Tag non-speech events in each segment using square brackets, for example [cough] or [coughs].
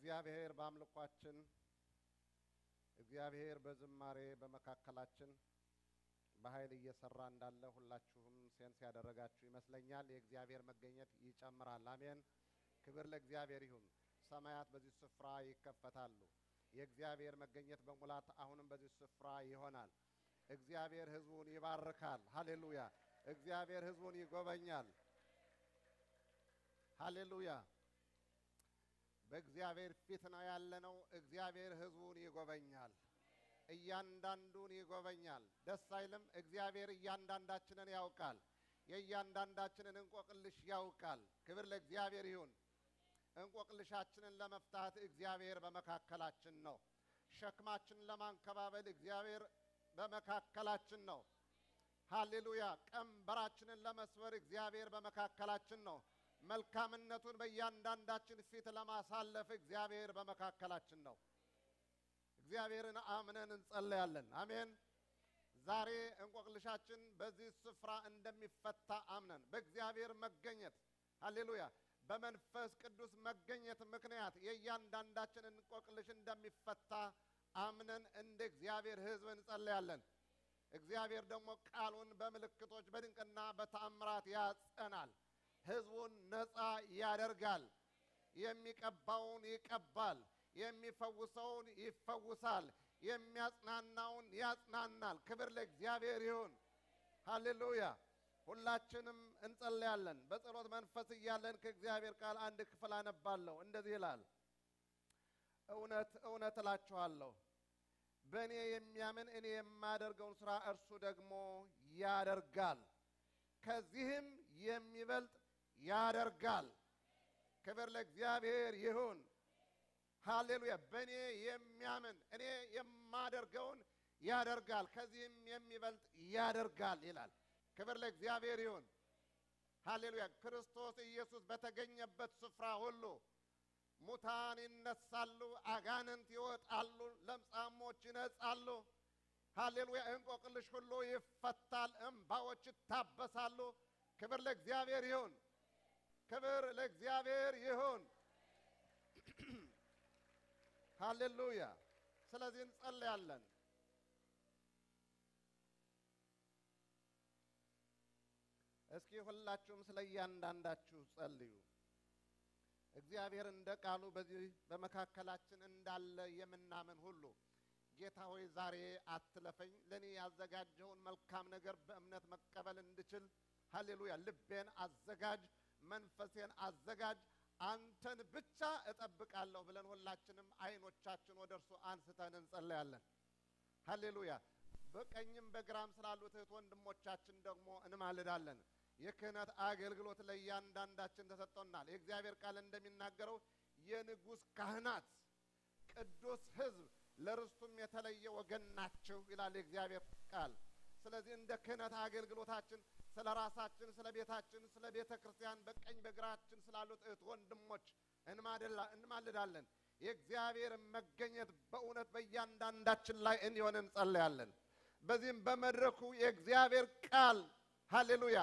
እግዚአብሔር በአምልኳችን፣ እግዚአብሔር በዝማሬ በመካከላችን በኃይል እየሰራ እንዳለ ሁላችሁም ሴንስ ያደረጋችሁ ይመስለኛል። የእግዚአብሔር መገኘት ይጨምራል። አሜን። ክብር ለእግዚአብሔር ይሁን። ሰማያት በዚህ ስፍራ ይከፈታሉ። የእግዚአብሔር መገኘት በሙላት አሁንም በዚህ ስፍራ ይሆናል። እግዚአብሔር ሕዝቡን ይባርካል። ሀሌሉያ እግዚአብሔር ሕዝቡን ይጎበኛል። ሃሌሉያ! በእግዚአብሔር ፊት ነው ያለነው። እግዚአብሔር ሕዝቡን ይጎበኛል፣ እያንዳንዱን ይጎበኛል። ደስ አይልም? እግዚአብሔር እያንዳንዳችንን ያውቃል፣ የእያንዳንዳችንን እንቆቅልሽ ያውቃል። ክብር ለእግዚአብሔር ይሁን። እንቆቅልሻችንን ለመፍታት እግዚአብሔር በመካከላችን ነው። ሸክማችንን ለማንከባበል እግዚአብሔር በመካከላችን ነው። ሃሌሉያ! ቀንበራችንን ለመስበር እግዚአብሔር በመካከላችን ነው። መልካምነቱን በእያንዳንዳችን ፊት ለማሳለፍ እግዚአብሔር በመካከላችን ነው። እግዚአብሔርን አምነን እንጸለያለን። አሜን። ዛሬ እንቆቅልሻችን በዚህ ስፍራ እንደሚፈታ አምነን በእግዚአብሔር መገኘት ሃሌሉያ፣ በመንፈስ ቅዱስ መገኘት ምክንያት የእያንዳንዳችን እንቆቅልሽ እንደሚፈታ አምነን እንደ እግዚአብሔር ሕዝብ እንጸለያለን። እግዚአብሔር ደግሞ ቃሉን በምልክቶች በድንቅና በተአምራት ያጸናል። ህዝቡን ነፃ ያደርጋል። የሚቀባውን ይቀባል፣ የሚፈውሰውን ይፈውሳል፣ የሚያጽናናውን ያጽናናል። ክብር ለእግዚአብሔር ይሁን። ሃሌሉያ። ሁላችንም እንጸለያለን። በጸሎት መንፈስ እያለን ከእግዚአብሔር ቃል አንድ ክፍል አነባለሁ። እንደዚህ ይላል፣ እውነት እውነት እላችኋለሁ በእኔ የሚያምን እኔ የማደርገውን ሥራ እርሱ ደግሞ ያደርጋል፣ ከዚህም የሚበልጥ ያደርጋል። ክብር ለእግዚአብሔር ይሁን። ሃሌሉያ። በእኔ የሚያምን እኔ የማደርገውን ያደርጋል፣ ከዚህም የሚበልጥ ያደርጋል ይላል። ክብር ለእግዚአብሔር ይሁን። ሃሌሉያ። ክርስቶስ ኢየሱስ በተገኘበት ስፍራ ሁሉ ሙታን ይነሳሉ፣ አጋንንት ይወጣሉ፣ ለምጻሞች ይነጻሉ። ሃሌሉያ። እንቆቅልሽ ሁሉ ይፈታል፣ እምባዎች ይታበሳሉ። ክብር ለእግዚአብሔር ይሁን። ክብር ለእግዚአብሔር ይሁን። ሃሌሉያ። ስለዚህ እንጸልያለን። እስኪ ሁላችሁም ስለ እያንዳንዳችሁ ጸልዩ። እግዚአብሔር እንደ ቃሉ በዚህ በመካከላችን እንዳለ የምናምን ሁሉ ጌታ ሆይ ዛሬ አትለፈኝ፣ ለእኔ ያዘጋጀውን መልካም ነገር በእምነት መቀበል እንድችል ሃሌሉያ ልቤን አዘጋጅ መንፈሴን አዘጋጅ፣ አንተን ብቻ እጠብቃለሁ ብለን ሁላችንም አይኖቻችን ወደ እርሱ አንስተን እንጸለያለን። ሀሌሉያ። በቀኝም በግራም ስላሉት እህት ወንድሞቻችን ደግሞ እንማልዳለን። የክህነት አገልግሎት ለእያንዳንዳችን ተሰጥቶናል። የእግዚአብሔር ቃል እንደሚናገረው የንጉሥ ካህናት ቅዱስ ሕዝብ ለርስቱም የተለየ ወገን ናችሁ ይላል የእግዚአብሔር ቃል። ስለዚህ እንደ ክህነት አገልግሎታችን ስለ ራሳችን፣ ስለ ቤታችን፣ ስለ ቤተ ክርስቲያን በቀኝ በግራችን ስላሉት እህት ወንድሞች እንማልዳለን። የእግዚአብሔር መገኘት በእውነት በእያንዳንዳችን ላይ እንዲሆን እንጸለያለን። በዚህም በመድረኩ የእግዚአብሔር ቃል ሃሌሉያ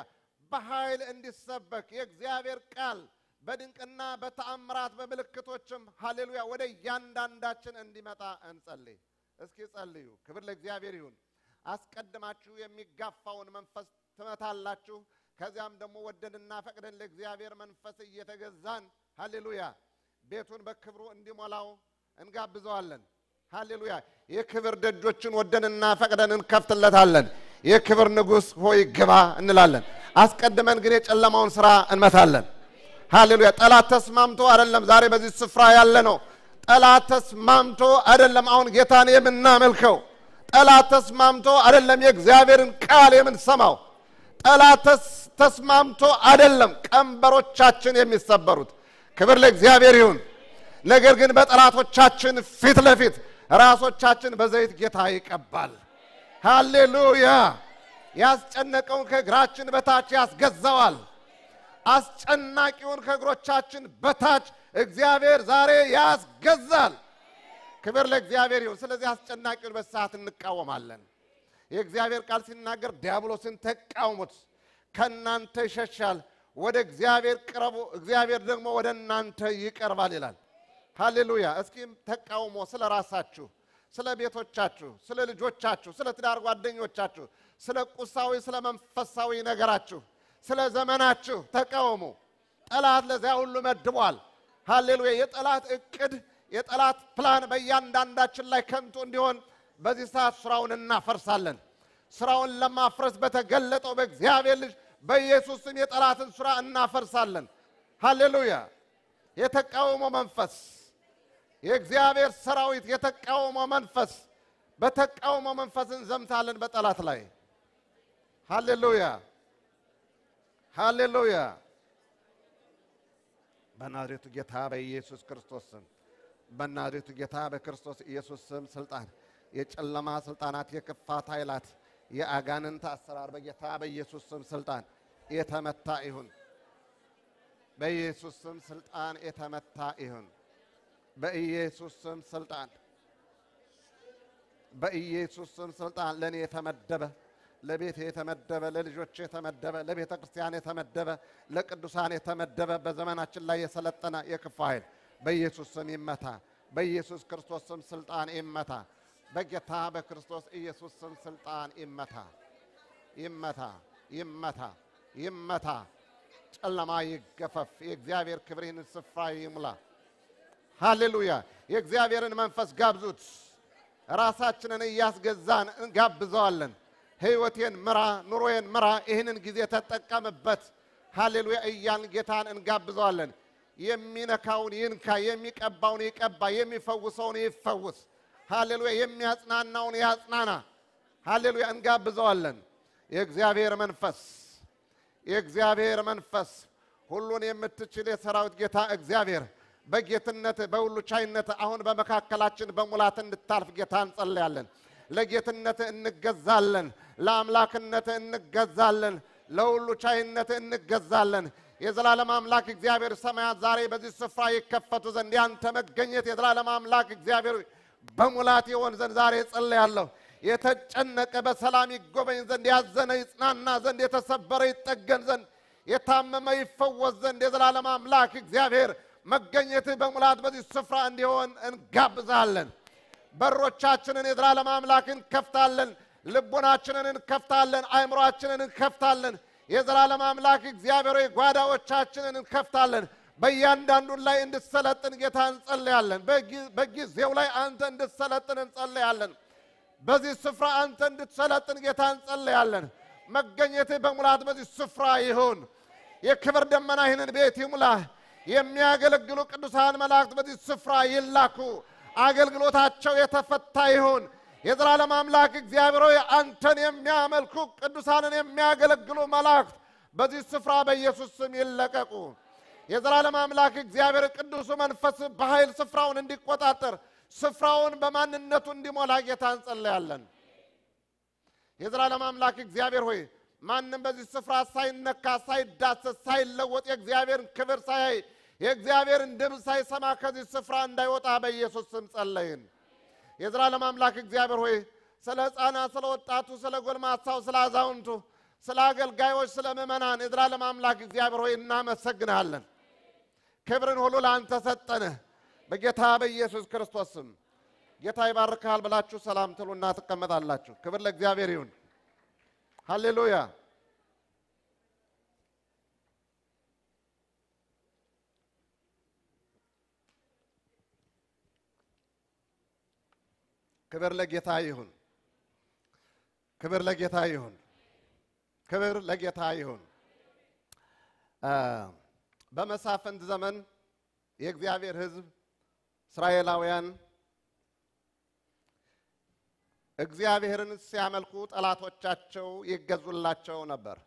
በኃይል እንዲሰበክ የእግዚአብሔር ቃል በድንቅና በተአምራት በምልክቶችም ሃሌሉያ ወደ እያንዳንዳችን እንዲመጣ እንጸልይ። እስኪ ጸልዩ። ክብር ለእግዚአብሔር ይሁን። አስቀድማችሁ የሚጋፋውን መንፈስ ትመታላችሁ። ከዚያም ደግሞ ወደንና ፈቅደን ለእግዚአብሔር መንፈስ እየተገዛን ሃሌሉያ ቤቱን በክብሩ እንዲሞላው እንጋብዘዋለን። ሃሌሉያ የክብር ደጆችን ወደንና ፈቅደን እንከፍትለታለን። የክብር ንጉሥ ሆይ ግባ እንላለን። አስቀድመን ግን የጨለማውን ስራ እንመታለን። ሃሌሉያ ጠላት ተስማምቶ አይደለም ዛሬ በዚህ ስፍራ ያለ ነው። ጠላት ተስማምቶ አይደለም አሁን ጌታን የምናመልከው። ጠላት ተስማምቶ አይደለም የእግዚአብሔርን ቃል የምንሰማው ጠላት ተስማምቶ አይደለም ቀንበሮቻችን የሚሰበሩት። ክብር ለእግዚአብሔር ይሁን። ነገር ግን በጠላቶቻችን ፊት ለፊት ራሶቻችን በዘይት ጌታ ይቀባል። ሃሌሉያ! ያስጨነቀውን ከእግራችን በታች ያስገዛዋል። አስጨናቂውን ከእግሮቻችን በታች እግዚአብሔር ዛሬ ያስገዛል። ክብር ለእግዚአብሔር ይሁን። ስለዚህ አስጨናቂውን በሰዓት እንቃወማለን። የእግዚአብሔር ቃል ሲናገር ዲያብሎስን ተቃውሙት፣ ከእናንተ ይሸሻል፣ ወደ እግዚአብሔር ቅረቡ፣ እግዚአብሔር ደግሞ ወደ እናንተ ይቀርባል ይላል። ሃሌሉያ! እስኪም ተቃውሞ ስለ ራሳችሁ፣ ስለ ቤቶቻችሁ፣ ስለ ልጆቻችሁ፣ ስለ ትዳር ጓደኞቻችሁ፣ ስለ ቁሳዊ፣ ስለ መንፈሳዊ ነገራችሁ፣ ስለ ዘመናችሁ ተቃውሙ። ጠላት ለዚያ ሁሉ መድቧል። ሃሌሉያ! የጠላት እቅድ የጠላት ፕላን በእያንዳንዳችን ላይ ከንቱ እንዲሆን በዚህ ሰዓት ስራውን እናፈርሳለን። ስራውን ለማፍረስ በተገለጠው በእግዚአብሔር ልጅ በኢየሱስ ስም የጠላትን ስራ እናፈርሳለን። ሃሌሉያ! የተቃውሞ መንፈስ፣ የእግዚአብሔር ሰራዊት የተቃውሞ መንፈስ፣ በተቃውሞ መንፈስ እንዘምታለን በጠላት ላይ። ሃሌሉያ! ሃሌሉያ! በናዝሬቱ ጌታ በኢየሱስ ክርስቶስ ስም፣ በናዝሬቱ ጌታ በክርስቶስ ኢየሱስ ስም ስልጣን የጨለማ ስልጣናት፣ የክፋት ኃይላት፣ የአጋንንት አሰራር በጌታ በኢየሱስ ስም ስልጣን የተመታ ይሁን። በኢየሱስ ስም ስልጣን የተመታ ይሁን። በኢየሱስ ስም ስልጣን በኢየሱስ ስም ስልጣን ለእኔ የተመደበ ለቤት የተመደበ ለልጆች የተመደበ ለቤተ ክርስቲያን የተመደበ ለቅዱሳን የተመደበ በዘመናችን ላይ የሰለጠነ የክፉ ኃይል በኢየሱስ ስም ይመታ። በኢየሱስ ክርስቶስ ስም ስልጣን ይመታ። በጌታ በክርስቶስ ኢየሱስ ስም ስልጣን ይመታ፣ ይመታ፣ ይመታ፣ ይመታ። ጨለማ ይገፈፍ። የእግዚአብሔር ክብርህን ስፍራ ይሙላ። ሃሌሉያ! የእግዚአብሔርን መንፈስ ጋብዙት። ራሳችንን እያስገዛን እንጋብዘዋለን። ሕይወቴን ምራ፣ ኑሮዬን ምራ፣ ይህንን ጊዜ ተጠቀምበት። ሃሌሉያ እያን ጌታን እንጋብዘዋለን። የሚነካውን ይንካ፣ የሚቀባውን ይቀባ፣ የሚፈውሰውን ይፈውስ። ሃሌሉያ የሚያጽናናውን ያጽናና። ሃሌሉያ እንጋብዘዋለን። የእግዚአብሔር መንፈስ የእግዚአብሔር መንፈስ ሁሉን የምትችል የሰራዊት ጌታ እግዚአብሔር በጌትነት በሁሉ ቻይነት አሁን በመካከላችን በሙላት እንድታልፍ ጌታ እንጸለያለን። ለጌትነት እንገዛለን፣ ለአምላክነት እንገዛለን፣ ለሁሉ ቻይነት እንገዛለን። የዘላለም አምላክ እግዚአብሔር ሰማያት ዛሬ በዚህ ስፍራ ይከፈቱ ዘንድ ያንተ መገኘት የዘላለም አምላክ እግዚአብሔር በሙላት ይሆን ዘንድ ዛሬ ጸልያለሁ። የተጨነቀ በሰላም ይጎበኝ ዘንድ፣ ያዘነ ይጽናና ዘንድ፣ የተሰበረ ይጠገን ዘንድ፣ የታመመ ይፈወስ ዘንድ የዘላለም አምላክ እግዚአብሔር መገኘትህ በሙላት በዚህ ስፍራ እንዲሆን እንጋብዛለን። በሮቻችንን የዘላለም አምላክ እንከፍታለን። ልቦናችንን እንከፍታለን። አእምሯችንን እንከፍታለን። የዘላለም አምላክ እግዚአብሔር ጓዳዎቻችንን እንከፍታለን። በእያንዳንዱን ላይ እንድትሰለጥን ጌታ እንጸለያለን። በጊዜው ላይ አንተ እንድትሰለጥን እንጸለያለን። በዚህ ስፍራ አንተ እንድትሰለጥን ጌታ እንጸለያለን። መገኘትህ በሙላት በዚህ ስፍራ ይሁን። የክብር ደመና ይህንን ቤት ይሙላ። የሚያገለግሉ ቅዱሳን መላእክት በዚህ ስፍራ ይላኩ። አገልግሎታቸው የተፈታ ይሁን። የዘላለም አምላክ እግዚአብሔር ሆይ አንተን የሚያመልኩ ቅዱሳንን የሚያገለግሉ መላእክት በዚህ ስፍራ በኢየሱስ ስም ይለቀቁ። የዘላለም አምላክ እግዚአብሔር ቅዱሱ መንፈስ በኃይል ስፍራውን እንዲቆጣጠር ስፍራውን በማንነቱ እንዲሞላ ጌታ እንጸለያለን። የዘላለም አምላክ እግዚአብሔር ሆይ ማንም በዚህ ስፍራ ሳይነካ፣ ሳይዳሰስ፣ ሳይለወጥ የእግዚአብሔርን ክብር ሳያይ የእግዚአብሔርን ድምፅ ሳይሰማ ከዚህ ስፍራ እንዳይወጣ በኢየሱስ ስም ጸለይን። የዘላለም አምላክ እግዚአብሔር ሆይ ስለ ሕፃናት፣ ስለ ወጣቱ፣ ስለ ጎልማሳው፣ ስለ አዛውንቱ፣ ስለ አገልጋዮች፣ ስለ ምእመናን የዘላለም አምላክ እግዚአብሔር ሆይ እናመሰግናለን። ክብርን ሁሉ ለአንተ ሰጠንህ በጌታ በኢየሱስ ክርስቶስ ስም። ጌታ ይባርክሃል ብላችሁ ሰላም ትሉና ትቀመጣላችሁ። ክብር ለእግዚአብሔር ይሁን። ሃሌሉያ። ክብር ለጌታ ይሁን። ክብር ለጌታ ይሁን። ክብር ለጌታ ይሁን። በመሳፍንት ዘመን የእግዚአብሔር ሕዝብ እስራኤላውያን እግዚአብሔርን ሲያመልኩ ጠላቶቻቸው ይገዙላቸው ነበር።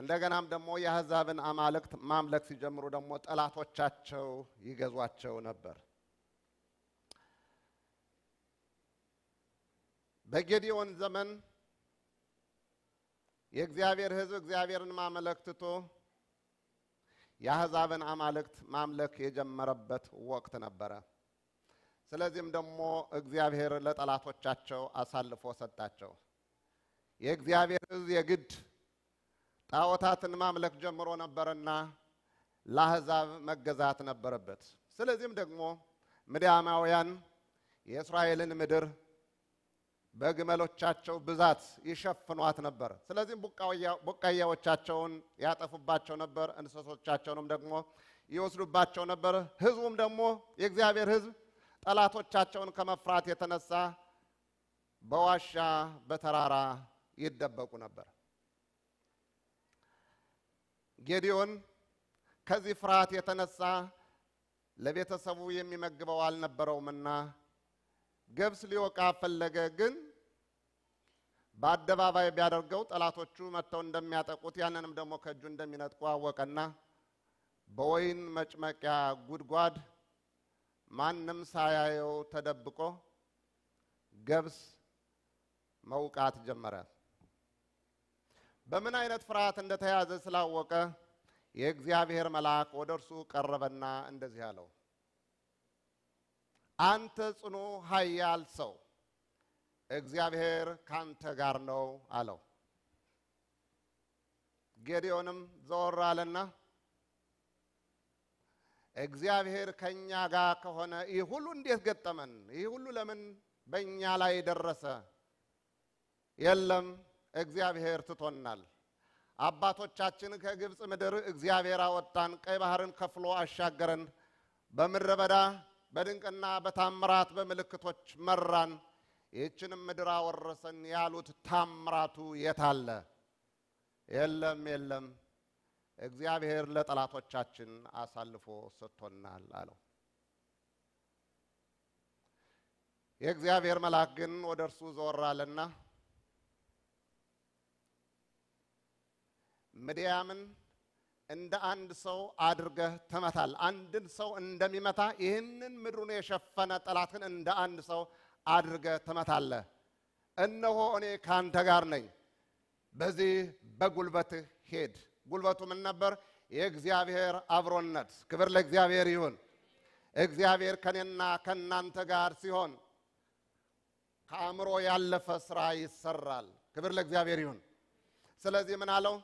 እንደገናም ደግሞ የአሕዛብን አማልክት ማምለክ ሲጀምሩ ደግሞ ጠላቶቻቸው ይገዟቸው ነበር። በጌዲዮን ዘመን የእግዚአብሔር ሕዝብ እግዚአብሔርን ማመለክትቶ የአሕዛብን አማልክት ማምለክ የጀመረበት ወቅት ነበረ። ስለዚህም ደግሞ እግዚአብሔር ለጠላቶቻቸው አሳልፎ ሰጣቸው። የእግዚአብሔር ሕዝብ የግድ ጣዖታትን ማምለክ ጀምሮ ነበረና ለአሕዛብ መገዛት ነበረበት። ስለዚህም ደግሞ ምድያማውያን የእስራኤልን ምድር በግመሎቻቸው ብዛት ይሸፍኗት ነበር። ስለዚህም ቡቃያዎቻቸውን ያጠፉባቸው ነበር፣ እንስሶቻቸውንም ደግሞ ይወስዱባቸው ነበር። ሕዝቡም ደግሞ የእግዚአብሔር ሕዝብ ጠላቶቻቸውን ከመፍራት የተነሳ በዋሻ በተራራ ይደበቁ ነበር። ጌዲዮን ከዚህ ፍርሃት የተነሳ ለቤተሰቡ የሚመግበው አልነበረውምና ገብስ ሊወቃ ፈለገ ግን በአደባባይ ቢያደርገው ጠላቶቹ መጥተው እንደሚያጠቁት ያንንም ደግሞ ከእጁ እንደሚነጥቁ አወቀና በወይን መጭመቂያ ጉድጓድ ማንም ሳያየው ተደብቆ ገብስ መውቃት ጀመረ። በምን አይነት ፍርሃት እንደተያዘ ስላወቀ የእግዚአብሔር መልአክ ወደ እርሱ ቀረበና እንደዚህ አለው አንተ ጽኑ ኃያል ሰው እግዚአብሔር ካንተ ጋር ነው አለው። ጌዲዮንም ዘወር አለና እግዚአብሔር ከእኛ ጋር ከሆነ ይህ ሁሉ እንዴት ገጠመን? ይህ ሁሉ ለምን በእኛ ላይ ደረሰ? የለም እግዚአብሔር ትቶናል። አባቶቻችን ከግብፅ ምድር እግዚአብሔር አወጣን፣ ቀይ ባህርን ከፍሎ አሻገረን፣ በምድረ በዳ በድንቅና በታምራት በምልክቶች መራን፣ ይህችንም ምድር አወረሰን ያሉት ታምራቱ የት አለ? የለም የለም፣ እግዚአብሔር ለጠላቶቻችን አሳልፎ ሰጥቶናል አለው። የእግዚአብሔር መልአክ ግን ወደ እርሱ ዞር አለና ምድያምን እንደ አንድ ሰው አድርገህ ትመታል። አንድን ሰው እንደሚመታ ይህንን ምድሩን የሸፈነ ጠላትን እንደ አንድ ሰው አድርገህ ትመታለህ። እነሆ እኔ ከአንተ ጋር ነኝ፣ በዚህ በጉልበትህ ሄድ። ጉልበቱ ምን ነበር? የእግዚአብሔር አብሮነት። ክብር ለእግዚአብሔር ይሁን። እግዚአብሔር ከኔና ከእናንተ ጋር ሲሆን ከአእምሮ ያለፈ ስራ ይሰራል። ክብር ለእግዚአብሔር ይሁን። ስለዚህ ምን አለው?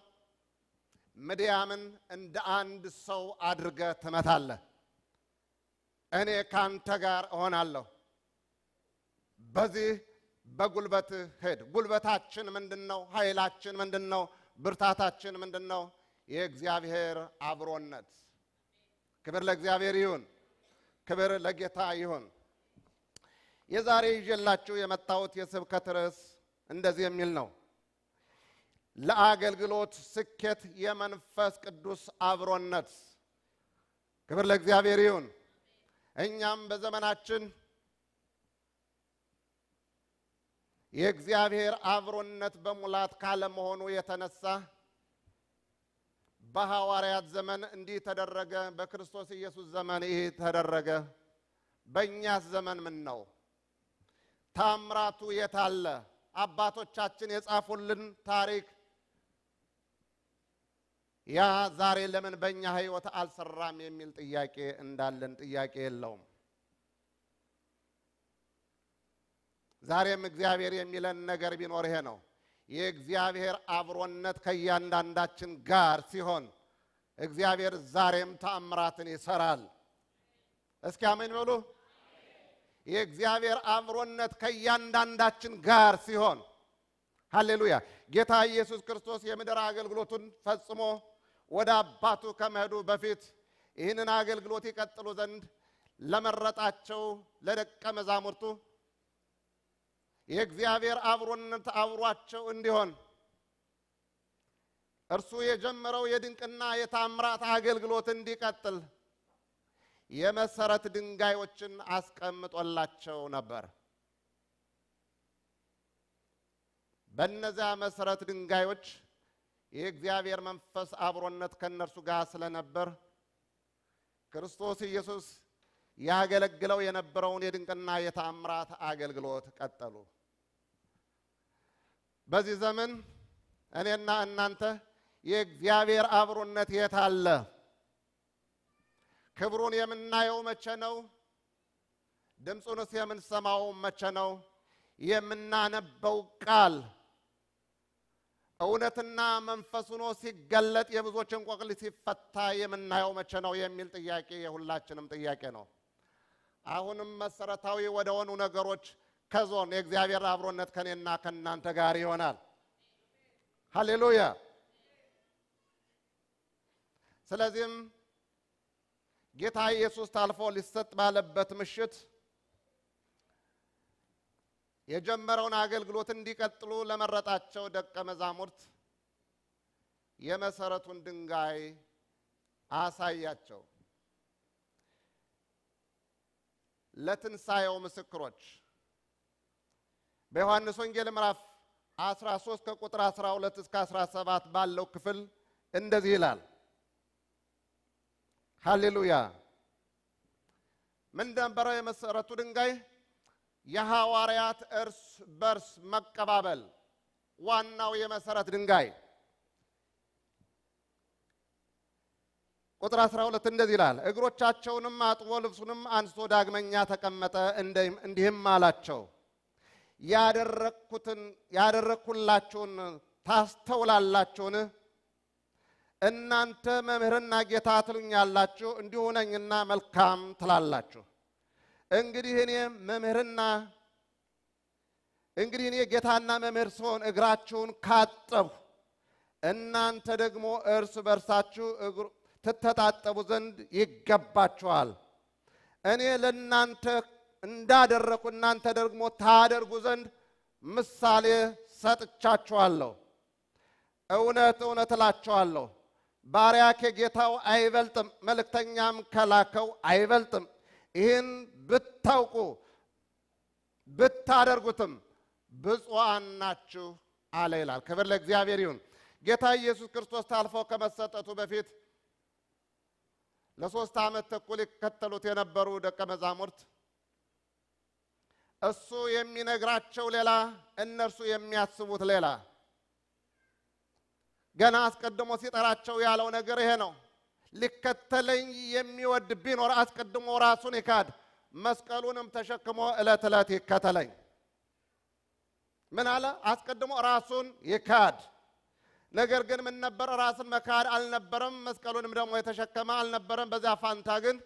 ምድያምን እንደ አንድ ሰው አድርገ ትመታለህ። እኔ ካንተ ጋር እሆናለሁ። በዚህ በጉልበት ሄድ ጉልበታችን ምንድን ነው? ኃይላችን ምንድን ነው? ብርታታችን ምንድን ነው? የእግዚአብሔር አብሮነት። ክብር ለእግዚአብሔር ይሁን፣ ክብር ለጌታ ይሁን። የዛሬ ይዤላችሁ የመጣሁት የስብከት ርዕስ እንደዚህ የሚል ነው። ለአገልግሎት ስኬት የመንፈስ ቅዱስ አብሮነት። ክብር ለእግዚአብሔር ይሁን። እኛም በዘመናችን የእግዚአብሔር አብሮነት በሙላት ካለመሆኑ የተነሳ በሐዋርያት ዘመን እንዲህ ተደረገ፣ በክርስቶስ ኢየሱስ ዘመን ይህ ተደረገ፣ በእኛስ ዘመን ምን ነው? ታምራቱ የታለ? አባቶቻችን የጻፉልን ታሪክ ያ ዛሬ ለምን በእኛ ህይወት አልሰራም የሚል ጥያቄ እንዳለን ጥያቄ የለውም። ዛሬም እግዚአብሔር የሚለን ነገር ቢኖር ይሄ ነው። የእግዚአብሔር አብሮነት ከእያንዳንዳችን ጋር ሲሆን እግዚአብሔር ዛሬም ተአምራትን ይሰራል። እስኪ አሜን በሉ። የእግዚአብሔር አብሮነት ከእያንዳንዳችን ጋር ሲሆን ሃሌሉያ ጌታ ኢየሱስ ክርስቶስ የምድር አገልግሎቱን ፈጽሞ ወደ አባቱ ከመሄዱ በፊት ይህንን አገልግሎት ይቀጥሉ ዘንድ ለመረጣቸው ለደቀ መዛሙርቱ የእግዚአብሔር አብሮነት አብሯቸው እንዲሆን እርሱ የጀመረው የድንቅና የታምራት አገልግሎት እንዲቀጥል የመሰረት ድንጋዮችን አስቀምጦላቸው ነበር። በእነዚያ መሰረት ድንጋዮች የእግዚአብሔር መንፈስ አብሮነት ከእነርሱ ጋር ስለነበር ክርስቶስ ኢየሱስ ያገለግለው የነበረውን የድንቅና የታምራት አገልግሎት ቀጠሉ። በዚህ ዘመን እኔና እናንተ የእግዚአብሔር አብሮነት የት አለ? ክብሩን የምናየው መቼ ነው? ድምፁንስ የምንሰማው መቼ ነው? የምናነበው ቃል እውነትና መንፈስ ሆኖ ሲገለጥ የብዙዎች እንቆቅል ሲፈታ የምናየው መቼ ነው የሚል ጥያቄ የሁላችንም ጥያቄ ነው። አሁንም መሰረታዊ ወደ ሆኑ ነገሮች ከዞን የእግዚአብሔር አብሮነት ከኔና ከእናንተ ጋር ይሆናል። ሃሌሉያ። ስለዚህም ጌታ ኢየሱስ ታልፎ ሊሰጥ ባለበት ምሽት የጀመረውን አገልግሎት እንዲቀጥሉ ለመረጣቸው ደቀ መዛሙርት የመሰረቱን ድንጋይ አሳያቸው። ለትንሣኤው ምስክሮች በዮሐንስ ወንጌል ምዕራፍ 13 ከቁጥር 12 እስከ 17 ባለው ክፍል እንደዚህ ይላል። ሃሌሉያ! ምን ነበረው የመሰረቱ ድንጋይ? የሐዋርያት እርስ በርስ መቀባበል ዋናው የመሰረት ድንጋይ ቁጥር 12 እንደዚህ ይላል፣ እግሮቻቸውንም አጥቦ ልብሱንም አንስቶ ዳግመኛ ተቀመጠ። እንዲህም አላቸው፣ ያደረግኩትን ያደረግኩላችሁን ታስተውላላችሁን? እናንተ መምህርና ጌታ ትሉኛላችሁ፣ እንዲሁ ነኝና መልካም ትላላችሁ። እንግዲህ እኔ መምህርና እንግዲህ እኔ ጌታና መምህር ስሆን እግራችሁን ካጠብሁ እናንተ ደግሞ እርስ በርሳችሁ ትተጣጠቡ ዘንድ ይገባችኋል። እኔ ለእናንተ እንዳደረግኩ እናንተ ደግሞ ታደርጉ ዘንድ ምሳሌ ሰጥቻችኋለሁ። እውነት እውነት እላችኋለሁ ባሪያ ከጌታው አይበልጥም፣ መልእክተኛም ከላከው አይበልጥም። ይህን ብታውቁ ብታደርጉትም ብፁዓን ናችሁ አለ ይላል። ክብር ለእግዚአብሔር ይሁን። ጌታ ኢየሱስ ክርስቶስ ታልፎ ከመሰጠቱ በፊት ለሶስት ዓመት ተኩል ይከተሉት የነበሩ ደቀ መዛሙርት እሱ የሚነግራቸው ሌላ፣ እነርሱ የሚያስቡት ሌላ። ገና አስቀድሞ ሲጠራቸው ያለው ነገር ይሄ ነው። ሊከተለኝ የሚወድ ቢኖር አስቀድሞ ራሱን ይካድ መስቀሉንም ተሸክሞ ዕለት ዕለት ይከተለኝ። ምን አለ? አስቀድሞ ራሱን ይካድ። ነገር ግን ምን ነበር? ራስን መካድ አልነበረም። መስቀሉንም ደግሞ የተሸከመ አልነበረም። በዚያ ፋንታ ግን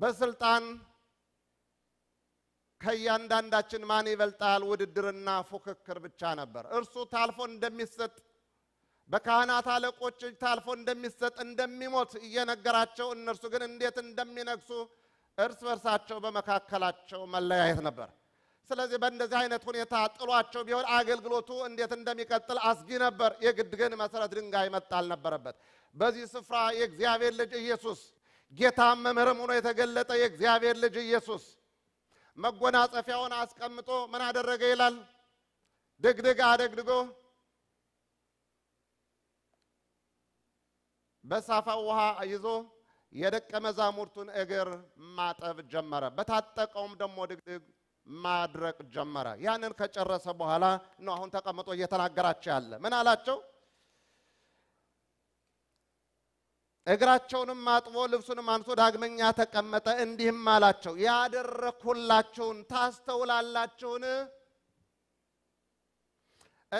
በስልጣን ከእያንዳንዳችን ማን ይበልጣል ውድድርና ፉክክር ብቻ ነበር። እርሱ ታልፎ እንደሚሰጥ በካህናት አለቆች ታልፎ እንደሚሰጥ እንደሚሞት እየነገራቸው እነርሱ ግን እንዴት እንደሚነግሱ እርስ በርሳቸው በመካከላቸው መለያየት ነበር። ስለዚህ በእንደዚህ አይነት ሁኔታ ጥሏቸው ቢሆን አገልግሎቱ እንዴት እንደሚቀጥል አስጊ ነበር። የግድ ግን መሰረት ድንጋይ መጣል ነበረበት። በዚህ ስፍራ የእግዚአብሔር ልጅ ኢየሱስ ጌታም መምህርም ሆኖ የተገለጠ የእግዚአብሔር ልጅ ኢየሱስ መጎናጸፊያውን አስቀምጦ ምን አደረገ ይላል? ድግድግ አደግድጎ በሳፋው ውሃ ይዞ የደቀ መዛሙርቱን እግር ማጠብ ጀመረ። በታጠቀውም ደግሞ ድግድግ ማድረቅ ጀመረ። ያንን ከጨረሰ በኋላ ነው አሁን ተቀምጦ እየተናገራቸው ያለ። ምን አላቸው? እግራቸውንም አጥቦ ልብሱንም አንሶ ዳግመኛ ተቀመጠ። እንዲህም አላቸው፣ ያደረግሁላችሁን ታስተውላላችሁን?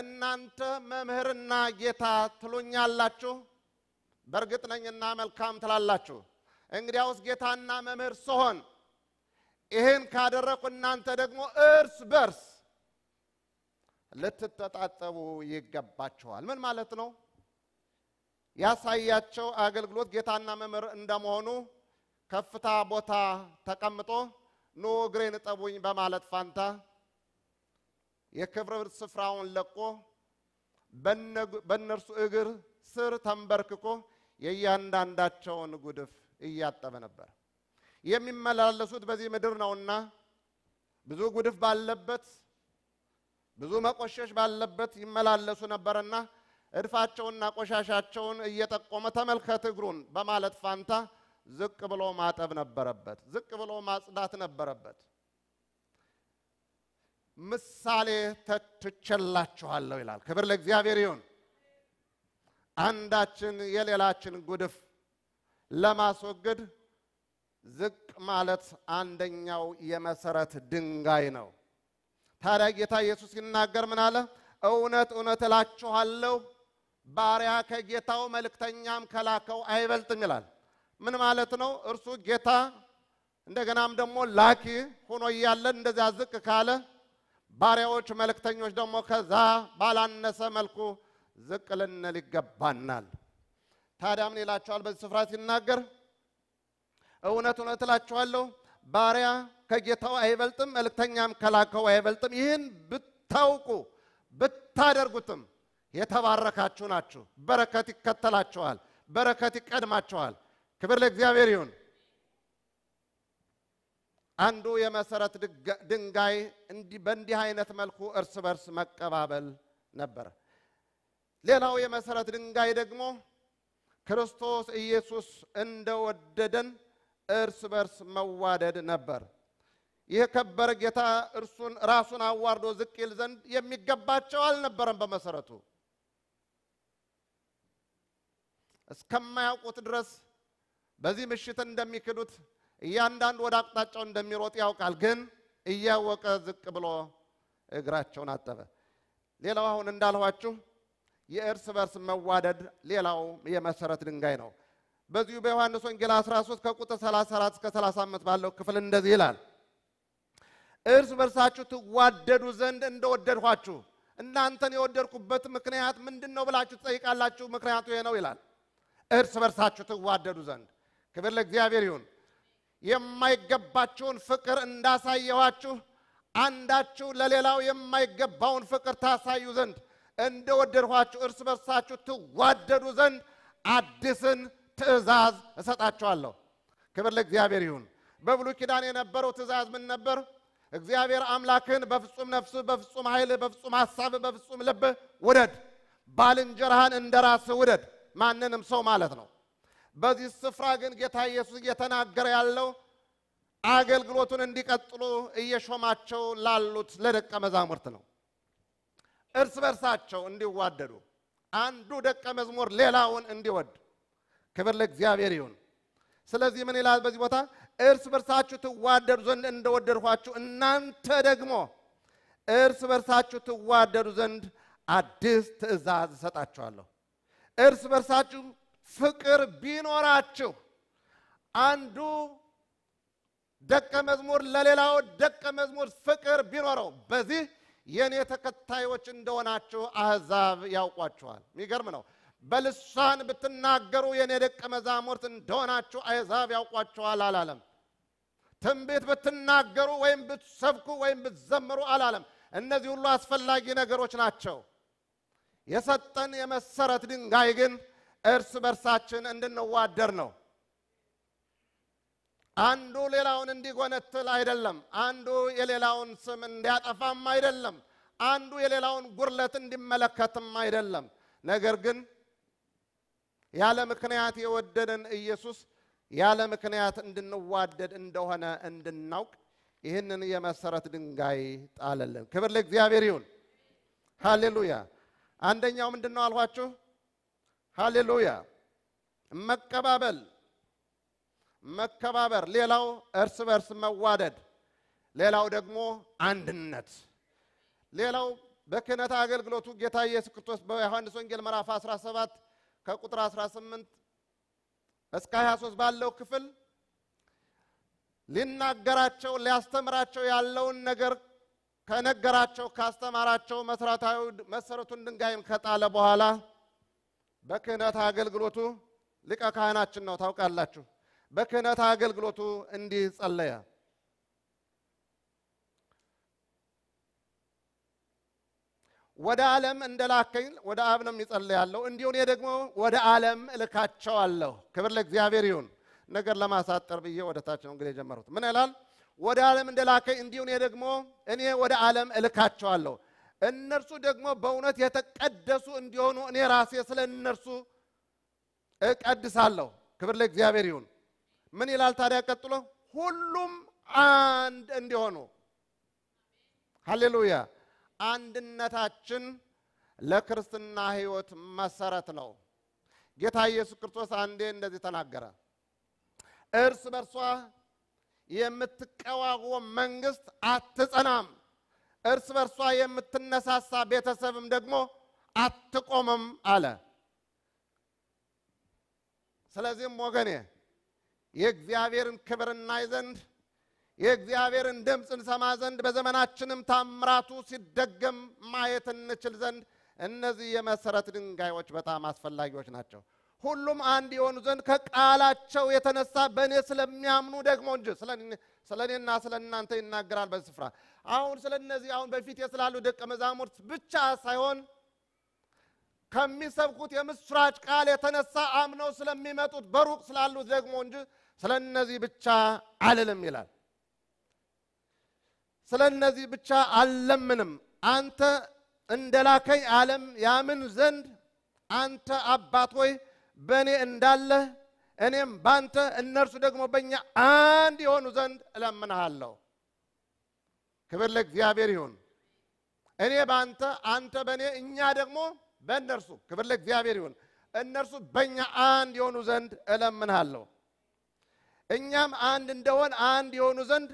እናንተ መምህርና ጌታ ትሉኛላችሁ በእርግጥ ነኝና መልካም ትላላችሁ። እንግዲያውስ ጌታና መምህር ስሆን ይህን ካደረግኩ እናንተ ደግሞ እርስ በርስ ልትተጣጠቡ ይገባችኋል። ምን ማለት ነው? ያሳያቸው አገልግሎት ጌታና መምህር እንደመሆኑ ከፍታ ቦታ ተቀምጦ ኑ እግሬን እጠቡኝ በማለት ፋንታ የክብር ስፍራውን ለቆ በእነርሱ እግር ስር ተንበርክኮ የእያንዳንዳቸውን ጉድፍ እያጠበ ነበር። የሚመላለሱት በዚህ ምድር ነውና ብዙ ጉድፍ ባለበት ብዙ መቆሸሽ ባለበት ይመላለሱ ነበርና እድፋቸውና ቆሻሻቸውን እየጠቆመ ተመልከት እግሩን በማለት ፋንታ ዝቅ ብሎ ማጠብ ነበረበት። ዝቅ ብሎ ማጽዳት ነበረበት። ምሳሌ ተትቸላችኋለሁ ይላል። ክብር ለእግዚአብሔር ይሁን። አንዳችን የሌላችን ጉድፍ ለማስወገድ ዝቅ ማለት አንደኛው የመሰረት ድንጋይ ነው። ታዲያ ጌታ ኢየሱስ ሲናገር ምን አለ? እውነት እውነት እላችኋለሁ ባሪያ ከጌታው መልእክተኛም ከላከው አይበልጥም ይላል። ምን ማለት ነው? እርሱ ጌታ እንደገናም ደግሞ ላኪ ሆኖ እያለን እንደዚያ ዝቅ ካለ ባሪያዎች መልእክተኞች ደግሞ ከዛ ባላነሰ መልኩ ዝቅ ልንል ይገባናል። ታዲያ ምን ይላቸዋል? በዚህ ስፍራ ሲናገር እውነት እውነት እላችኋለሁ ባሪያ ከጌታው አይበልጥም፣ መልእክተኛም ከላከው አይበልጥም። ይህን ብታውቁ ብታደርጉትም የተባረካችሁ ናችሁ። በረከት ይከተላችኋል፣ በረከት ይቀድማችኋል። ክብር ለእግዚአብሔር ይሁን። አንዱ የመሰረት ድንጋይ በእንዲህ አይነት መልኩ እርስ በርስ መቀባበል ነበር። ሌላው የመሰረት ድንጋይ ደግሞ ክርስቶስ ኢየሱስ እንደወደደን እርስ በርስ መዋደድ ነበር። ይህ ከበረ ጌታ እርሱን ራሱን አዋርዶ ዝቅ ይል ዘንድ የሚገባቸው አልነበረም። በመሰረቱ እስከማያውቁት ድረስ በዚህ ምሽት እንደሚክዱት እያንዳንዱ ወደ አቅጣጫው እንደሚሮጥ ያውቃል። ግን እያወቀ ዝቅ ብሎ እግራቸውን አጠበ። ሌላው አሁን እንዳልኋችሁ የእርስ በርስ መዋደድ ሌላው የመሰረት ድንጋይ ነው። በዚሁ በዮሐንስ ወንጌል 13 ከቁጥር 34 እስከ 35 ባለው ክፍል እንደዚህ ይላል፣ እርስ በርሳችሁ ትዋደዱ ዘንድ እንደወደድኋችሁ እናንተን የወደድኩበት ምክንያት ምንድን ነው ብላችሁ ትጠይቃላችሁ። ምክንያቱ ይሄ ነው ይላል፣ እርስ በርሳችሁ ትዋደዱ ዘንድ። ክብር ለእግዚአብሔር ይሁን። የማይገባችሁን ፍቅር እንዳሳየኋችሁ አንዳችሁ ለሌላው የማይገባውን ፍቅር ታሳዩ ዘንድ እንደ ወደድኋችሁ እርስ በርሳችሁ ትዋደዱ ዘንድ አዲስን ትእዛዝ እሰጣችኋለሁ። ክብር ለእግዚአብሔር ይሁን። በብሉይ ኪዳን የነበረው ትእዛዝ ምን ነበር? እግዚአብሔር አምላክን በፍጹም ነፍስ፣ በፍጹም ኃይል፣ በፍጹም ሐሳብ፣ በፍጹም ልብ ውደድ፣ ባልንጀራህን እንደ ራስ ውደድ፣ ማንንም ሰው ማለት ነው። በዚህ ስፍራ ግን ጌታ ኢየሱስ እየተናገረ ያለው አገልግሎቱን እንዲቀጥሉ እየሾማቸው ላሉት ለደቀ መዛሙርት ነው። እርስ በርሳቸው እንዲዋደዱ አንዱ ደቀ መዝሙር ሌላውን እንዲወድ ክብር ለእግዚአብሔር ይሁን። ስለዚህ ምን ይላል በዚህ ቦታ? እርስ በርሳችሁ ትዋደዱ ዘንድ እንደወደድኋችሁ እናንተ ደግሞ እርስ በርሳችሁ ትዋደዱ ዘንድ አዲስ ትእዛዝ እሰጣችኋለሁ። እርስ በርሳችሁ ፍቅር ቢኖራችሁ አንዱ ደቀ መዝሙር ለሌላው ደቀ መዝሙር ፍቅር ቢኖረው በዚህ የእኔ ተከታዮች እንደሆናችሁ አሕዛብ ያውቋችኋል። የሚገርም ነው። በልሳን ብትናገሩ የእኔ ደቀ መዛሙርት እንደሆናችሁ አሕዛብ ያውቋችኋል አላለም። ትንቢት ብትናገሩ ወይም ብትሰብኩ ወይም ብትዘምሩ አላለም። እነዚህ ሁሉ አስፈላጊ ነገሮች ናቸው። የሰጠን የመሰረት ድንጋይ ግን እርስ በርሳችን እንድንዋደር ነው። አንዱ ሌላውን እንዲጎነትል አይደለም። አንዱ የሌላውን ስም እንዲያጠፋም አይደለም። አንዱ የሌላውን ጉርለት እንዲመለከትም አይደለም። ነገር ግን ያለ ምክንያት የወደደን ኢየሱስ ያለ ምክንያት እንድንዋደድ እንደሆነ እንድናውቅ ይህንን የመሰረት ድንጋይ ጣለልን። ክብር ለእግዚአብሔር ይሁን። ሃሌሉያ። አንደኛው ምንድን ነው አልኋችሁ? ሃሌሉያ መቀባበል መከባበር፣ ሌላው እርስ በርስ መዋደድ፣ ሌላው ደግሞ አንድነት፣ ሌላው በክህነት አገልግሎቱ ጌታ ኢየሱስ ክርስቶስ በዮሐንስ ወንጌል ምዕራፍ 17 ከቁጥር 18 እስከ 23 ባለው ክፍል ሊናገራቸው ሊያስተምራቸው ያለውን ነገር ከነገራቸው ካስተማራቸው መሰረታዊ መሰረቱን ድንጋይን ከጣለ በኋላ በክህነት አገልግሎቱ ሊቀ ካህናችን ነው። ታውቃላችሁ። በክህነት አገልግሎቱ እንዲህ ጸለየ። ወደ ዓለም እንደላከኝ ወደ አብ ነው የሚጸለያለሁ፣ እንዲሁ እኔ ደግሞ ወደ ዓለም እልካቸዋለሁ። ክብር ለእግዚአብሔር ይሁን። ነገር ለማሳጠር ብዬ ወደ ታች ነው እንግዲህ የጀመርኩት። ምን ይላል? ወደ ዓለም እንደላከኝ እንዲሁ እኔ ደግሞ እኔ ወደ ዓለም እልካቸዋለሁ። እነርሱ ደግሞ በእውነት የተቀደሱ እንዲሆኑ እኔ ራሴ ስለ እነርሱ እቀድሳለሁ። ክብር ለእግዚአብሔር ይሁን። ምን ይላል ታዲያ ቀጥሎ? ሁሉም አንድ እንዲሆኑ። ሃሌሉያ! አንድነታችን ለክርስትና ህይወት መሰረት ነው። ጌታ ኢየሱስ ክርስቶስ አንዴ እንደዚህ ተናገረ። እርስ በርሷ የምትቀዋወም መንግስት አትጸናም፣ እርስ በርሷ የምትነሳሳ ቤተሰብም ደግሞ አትቆምም አለ። ስለዚህም ወገኔ የእግዚአብሔርን ክብር እናይ ዘንድ የእግዚአብሔርን ድምፅ እንሰማ ዘንድ በዘመናችንም ታምራቱ ሲደገም ማየት እንችል ዘንድ እነዚህ የመሰረት ድንጋዮች በጣም አስፈላጊዎች ናቸው። ሁሉም አንድ የሆኑ ዘንድ ከቃላቸው የተነሳ በእኔ ስለሚያምኑ ደግሞ እንጂ ስለ እኔና ስለ እናንተ ይናገራል። በዚህ ስፍራ አሁን ስለ እነዚህ አሁን በፊት ስላሉ ደቀ መዛሙርት ብቻ ሳይሆን ከሚሰብኩት የምስራች ቃል የተነሳ አምነው ስለሚመጡት በሩቅ ስላሉት ደግሞ እንጂ ስለ እነዚህ ብቻ አልልም ይላል። ስለ እነዚህ ብቻ አልለምንም፣ አንተ እንደላከኝ ዓለም ያምን ዘንድ አንተ አባት ሆይ በእኔ እንዳለህ እኔም ባንተ እነርሱ ደግሞ በእኛ አንድ የሆኑ ዘንድ እለምንሃለሁ። ክብር ለእግዚአብሔር ይሁን። እኔ ባንተ፣ አንተ በእኔ፣ እኛ ደግሞ በእነርሱ። ክብር ለእግዚአብሔር ይሁን። እነርሱ በእኛ አንድ የሆኑ ዘንድ እለምንሃለሁ። እኛም አንድ እንደሆን አንድ የሆኑ ዘንድ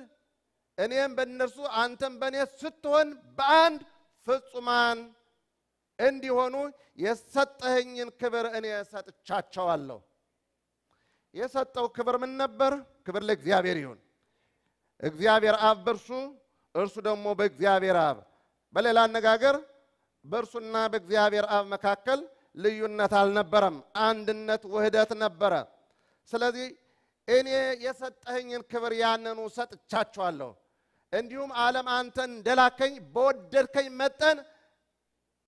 እኔም በእነርሱ አንተም በእኔ ስትሆን በአንድ ፍጹማን እንዲሆኑ የሰጠኸኝን ክብር እኔ ሰጥቻቸዋለሁ። የሰጠው ክብር ምን ነበር? ክብር ለእግዚአብሔር ይሁን። እግዚአብሔር አብ በእርሱ እርሱ ደግሞ በእግዚአብሔር አብ። በሌላ አነጋገር በእርሱና በእግዚአብሔር አብ መካከል ልዩነት አልነበረም፣ አንድነት ውህደት ነበረ። ስለዚህ እኔ የሰጠኸኝን ክብር ያንኑ ሰጥቻችኋለሁ። እንዲሁም ዓለም አንተን እንደላከኝ በወደድከኝ መጠን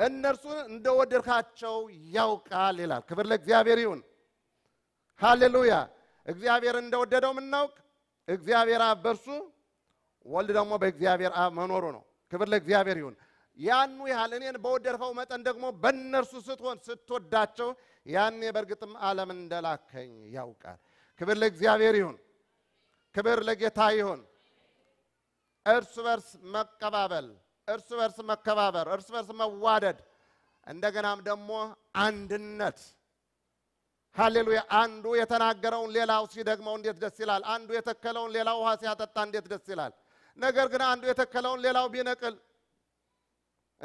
እነርሱን እንደወደድካቸው ያውቃል ይላል። ክብር ለእግዚአብሔር ይሁን። ሃሌሉያ። እግዚአብሔር እንደወደደው የምናውቅ እግዚአብሔር አብ በእርሱ ወልድ ደግሞ በእግዚአብሔር አብ መኖሩ ነው። ክብር ለእግዚአብሔር ይሁን። ያኑ ያህል እኔን በወደድከው መጠን ደግሞ በእነርሱ ስትሆን ስትወዳቸው፣ ያኔ በእርግጥም ዓለም እንደላከኝ ያውቃል። ክብር ለእግዚአብሔር ይሁን። ክብር ለጌታ ይሁን። እርስ በርስ መቀባበል፣ እርስ በርስ መከባበር፣ እርስ በርስ መዋደድ፣ እንደገናም ደግሞ አንድነት። ሃሌሉያ! አንዱ የተናገረውን ሌላው ሲደግመው እንዴት ደስ ይላል! አንዱ የተከለውን ሌላው ውሃ ሲያጠጣ እንዴት ደስ ይላል! ነገር ግን አንዱ የተከለውን ሌላው ቢነቅል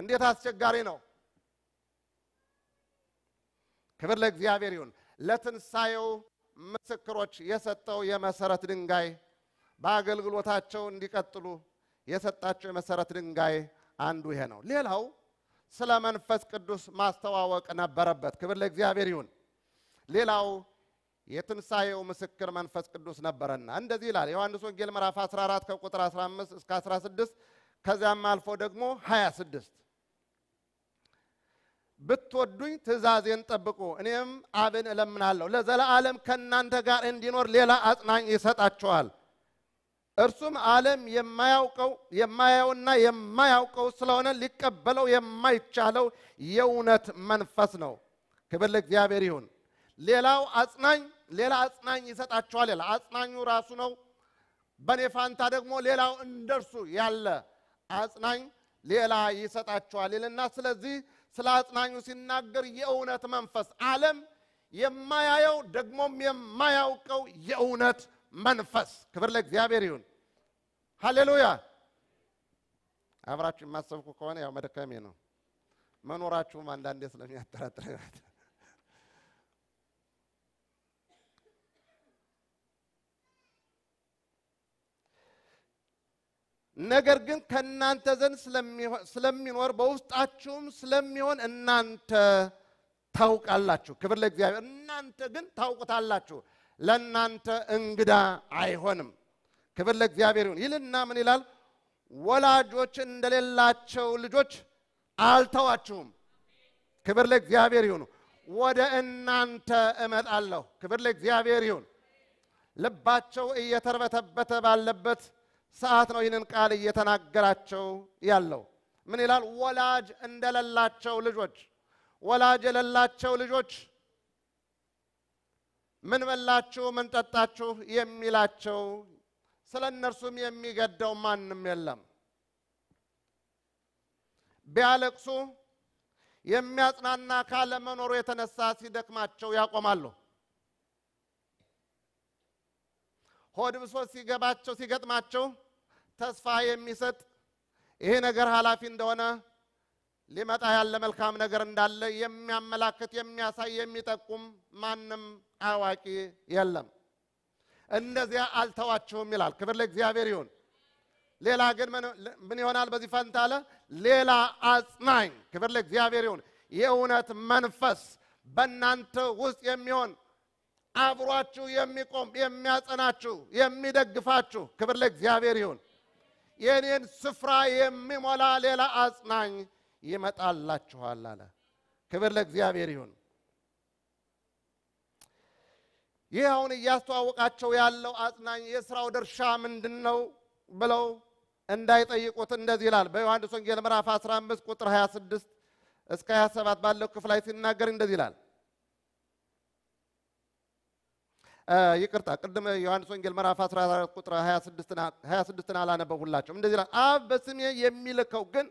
እንዴት አስቸጋሪ ነው። ክብር ለእግዚአብሔር ይሁን። ለትንሣኤው ምስክሮች የሰጠው የመሰረት ድንጋይ በአገልግሎታቸው እንዲቀጥሉ የሰጣቸው የመሰረት ድንጋይ አንዱ ይሄ ነው። ሌላው ስለ መንፈስ ቅዱስ ማስተዋወቅ ነበረበት። ክብር ለእግዚአብሔር ይሁን። ሌላው የትንሣኤው ምስክር መንፈስ ቅዱስ ነበረና እንደዚህ ይላል ዮሐንስ ወንጌል ምዕራፍ 14 ከቁጥር 15 እስከ 16 ከዚያም አልፎ ደግሞ 26 ብትወዱኝ ትእዛዜን ጠብቁ፣ እኔም አብን እለምናለሁ፣ ለዘለዓለም ከእናንተ ጋር እንዲኖር ሌላ አጽናኝ ይሰጣችኋል። እርሱም ዓለም የማያውቀው የማያየውና የማያውቀው ስለሆነ ሊቀበለው የማይቻለው የእውነት መንፈስ ነው። ክብር ለእግዚአብሔር ይሁን። ሌላው አጽናኝ ሌላ አጽናኝ ይሰጣችኋል ይላል። አጽናኙ ራሱ ነው። በእኔ ፋንታ ደግሞ ሌላው እንደርሱ ያለ አጽናኝ ሌላ ይሰጣችኋል ይልና ስለዚህ ስለ አጽናኙ ሲናገር የእውነት መንፈስ ዓለም የማያየው ደግሞም የማያውቀው የእውነት መንፈስ ክብር ለእግዚአብሔር ይሁን። ሃሌሉያ። አብራችሁ የማሰብኩ ከሆነ ያው መደከሜ ነው መኖራችሁም አንዳንዴ ስለሚያጠራጥር ነገር ግን ከእናንተ ዘንድ ስለሚኖር በውስጣችሁም ስለሚሆን እናንተ ታውቃላችሁ። ክብር ለእግዚአብሔር። እናንተ ግን ታውቁታላችሁ፣ ለእናንተ እንግዳ አይሆንም። ክብር ለእግዚአብሔር ይሁን። ይልና ምን ይላል? ወላጆች እንደሌላቸው ልጆች አልተዋችሁም። ክብር ለእግዚአብሔር ይሁን። ወደ እናንተ እመጣለሁ። ክብር ለእግዚአብሔር ይሁን። ልባቸው እየተርበተበተ ባለበት ሰዓት ነው ይህንን ቃል እየተናገራቸው ያለው። ምን ይላል? ወላጅ እንደሌላቸው ልጆች፣ ወላጅ የሌላቸው ልጆች ምን በላችሁ፣ ምን ጠጣችሁ የሚላቸው ስለ እነርሱም የሚገደው ማንም የለም። ቢያለቅሱ የሚያጽናና ካለመኖሩ የተነሳ ሲደክማቸው ያቆማሉ። ሆድ ብሶ ሲገባቸው ሲገጥማቸው ተስፋ የሚሰጥ ይሄ ነገር ኃላፊ እንደሆነ ሊመጣ ያለ መልካም ነገር እንዳለ የሚያመላክት የሚያሳይ የሚጠቁም ማንም አዋቂ የለም። እንደዚያ አልተዋችሁም ይላል። ክብር ለእግዚአብሔር ይሁን። ሌላ ግን ምን ይሆናል? በዚህ ፈንታ አለ ሌላ አጽናኝ። ክብር ለእግዚአብሔር ይሁን። የእውነት መንፈስ በእናንተ ውስጥ የሚሆን አብሯችሁ የሚቆም የሚያጸናችሁ፣ የሚደግፋችሁ። ክብር ለእግዚአብሔር ይሁን። የእኔን ስፍራ የሚሞላ ሌላ አጽናኝ ይመጣላችኋል አለ። ክብር ለእግዚአብሔር ይሁን። ይህ አሁን እያስተዋወቃቸው ያለው አጽናኝ የስራው ድርሻ ምንድን ነው ብለው እንዳይጠይቁት እንደዚህ ይላል። በዮሐንስ ወንጌል ምዕራፍ 15 ቁጥር 26 እስከ 27 ባለው ክፍል ላይ ሲናገር እንደዚህ ይላል ይቅርታ ቅድም ዮሐንስ ወንጌል ምዕራፍ 14 ቁጥር 26ን አላነበብሁላቸውም። እንደዚህ ይላል፣ አብ በስሜ የሚልከው ግን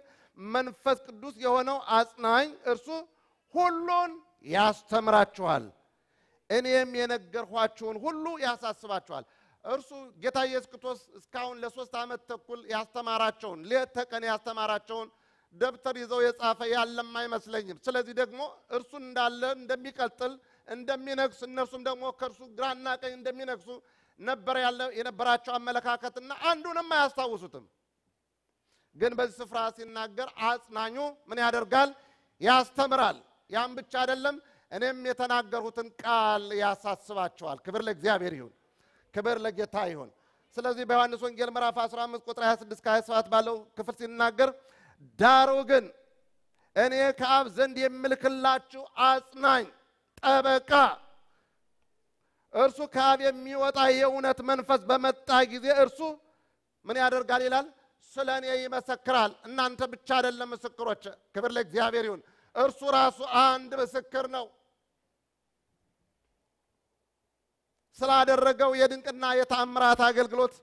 መንፈስ ቅዱስ የሆነው አጽናኝ እርሱ ሁሉን ያስተምራችኋል፣ እኔም የነገርኋችሁን ሁሉ ያሳስባችኋል። እርሱ ጌታ ኢየሱስ ክርስቶስ እስካሁን ለሶስት ዓመት ተኩል ያስተማራቸውን ሌት ተቀን ያስተማራቸውን ደብተር ይዘው የጻፈ ያለም አይመስለኝም። ስለዚህ ደግሞ እርሱን እንዳለ እንደሚቀጥል እንደሚነግሱ እነርሱም ደግሞ ከእርሱ ግራና ቀኝ እንደሚነግሱ ነበር የነበራቸው አመለካከትና አንዱንም አያስታውሱትም። ግን በዚህ ስፍራ ሲናገር አጽናኙ ምን ያደርጋል? ያስተምራል። ያም ብቻ አይደለም፣ እኔም የተናገርሁትን ቃል ያሳስባቸዋል። ክብር ለእግዚአብሔር ይሁን፣ ክብር ለጌታ ይሁን። ስለዚህ በዮሐንስ ወንጌል ምዕራፍ 15 ቁጥር 26 27 ባለው ክፍል ሲናገር ዳሩ ግን እኔ ከአብ ዘንድ የምልክላችሁ አጽናኝ ጠበቃ እርሱ ከአብ የሚወጣ የእውነት መንፈስ በመጣ ጊዜ እርሱ ምን ያደርጋል ይላል? ስለ እኔ ይመሰክራል። እናንተ ብቻ አይደለም ምስክሮች። ክብር ለእግዚአብሔር ይሁን። እርሱ ራሱ አንድ ምስክር ነው። ስላደረገው የድንቅና የተአምራት አገልግሎት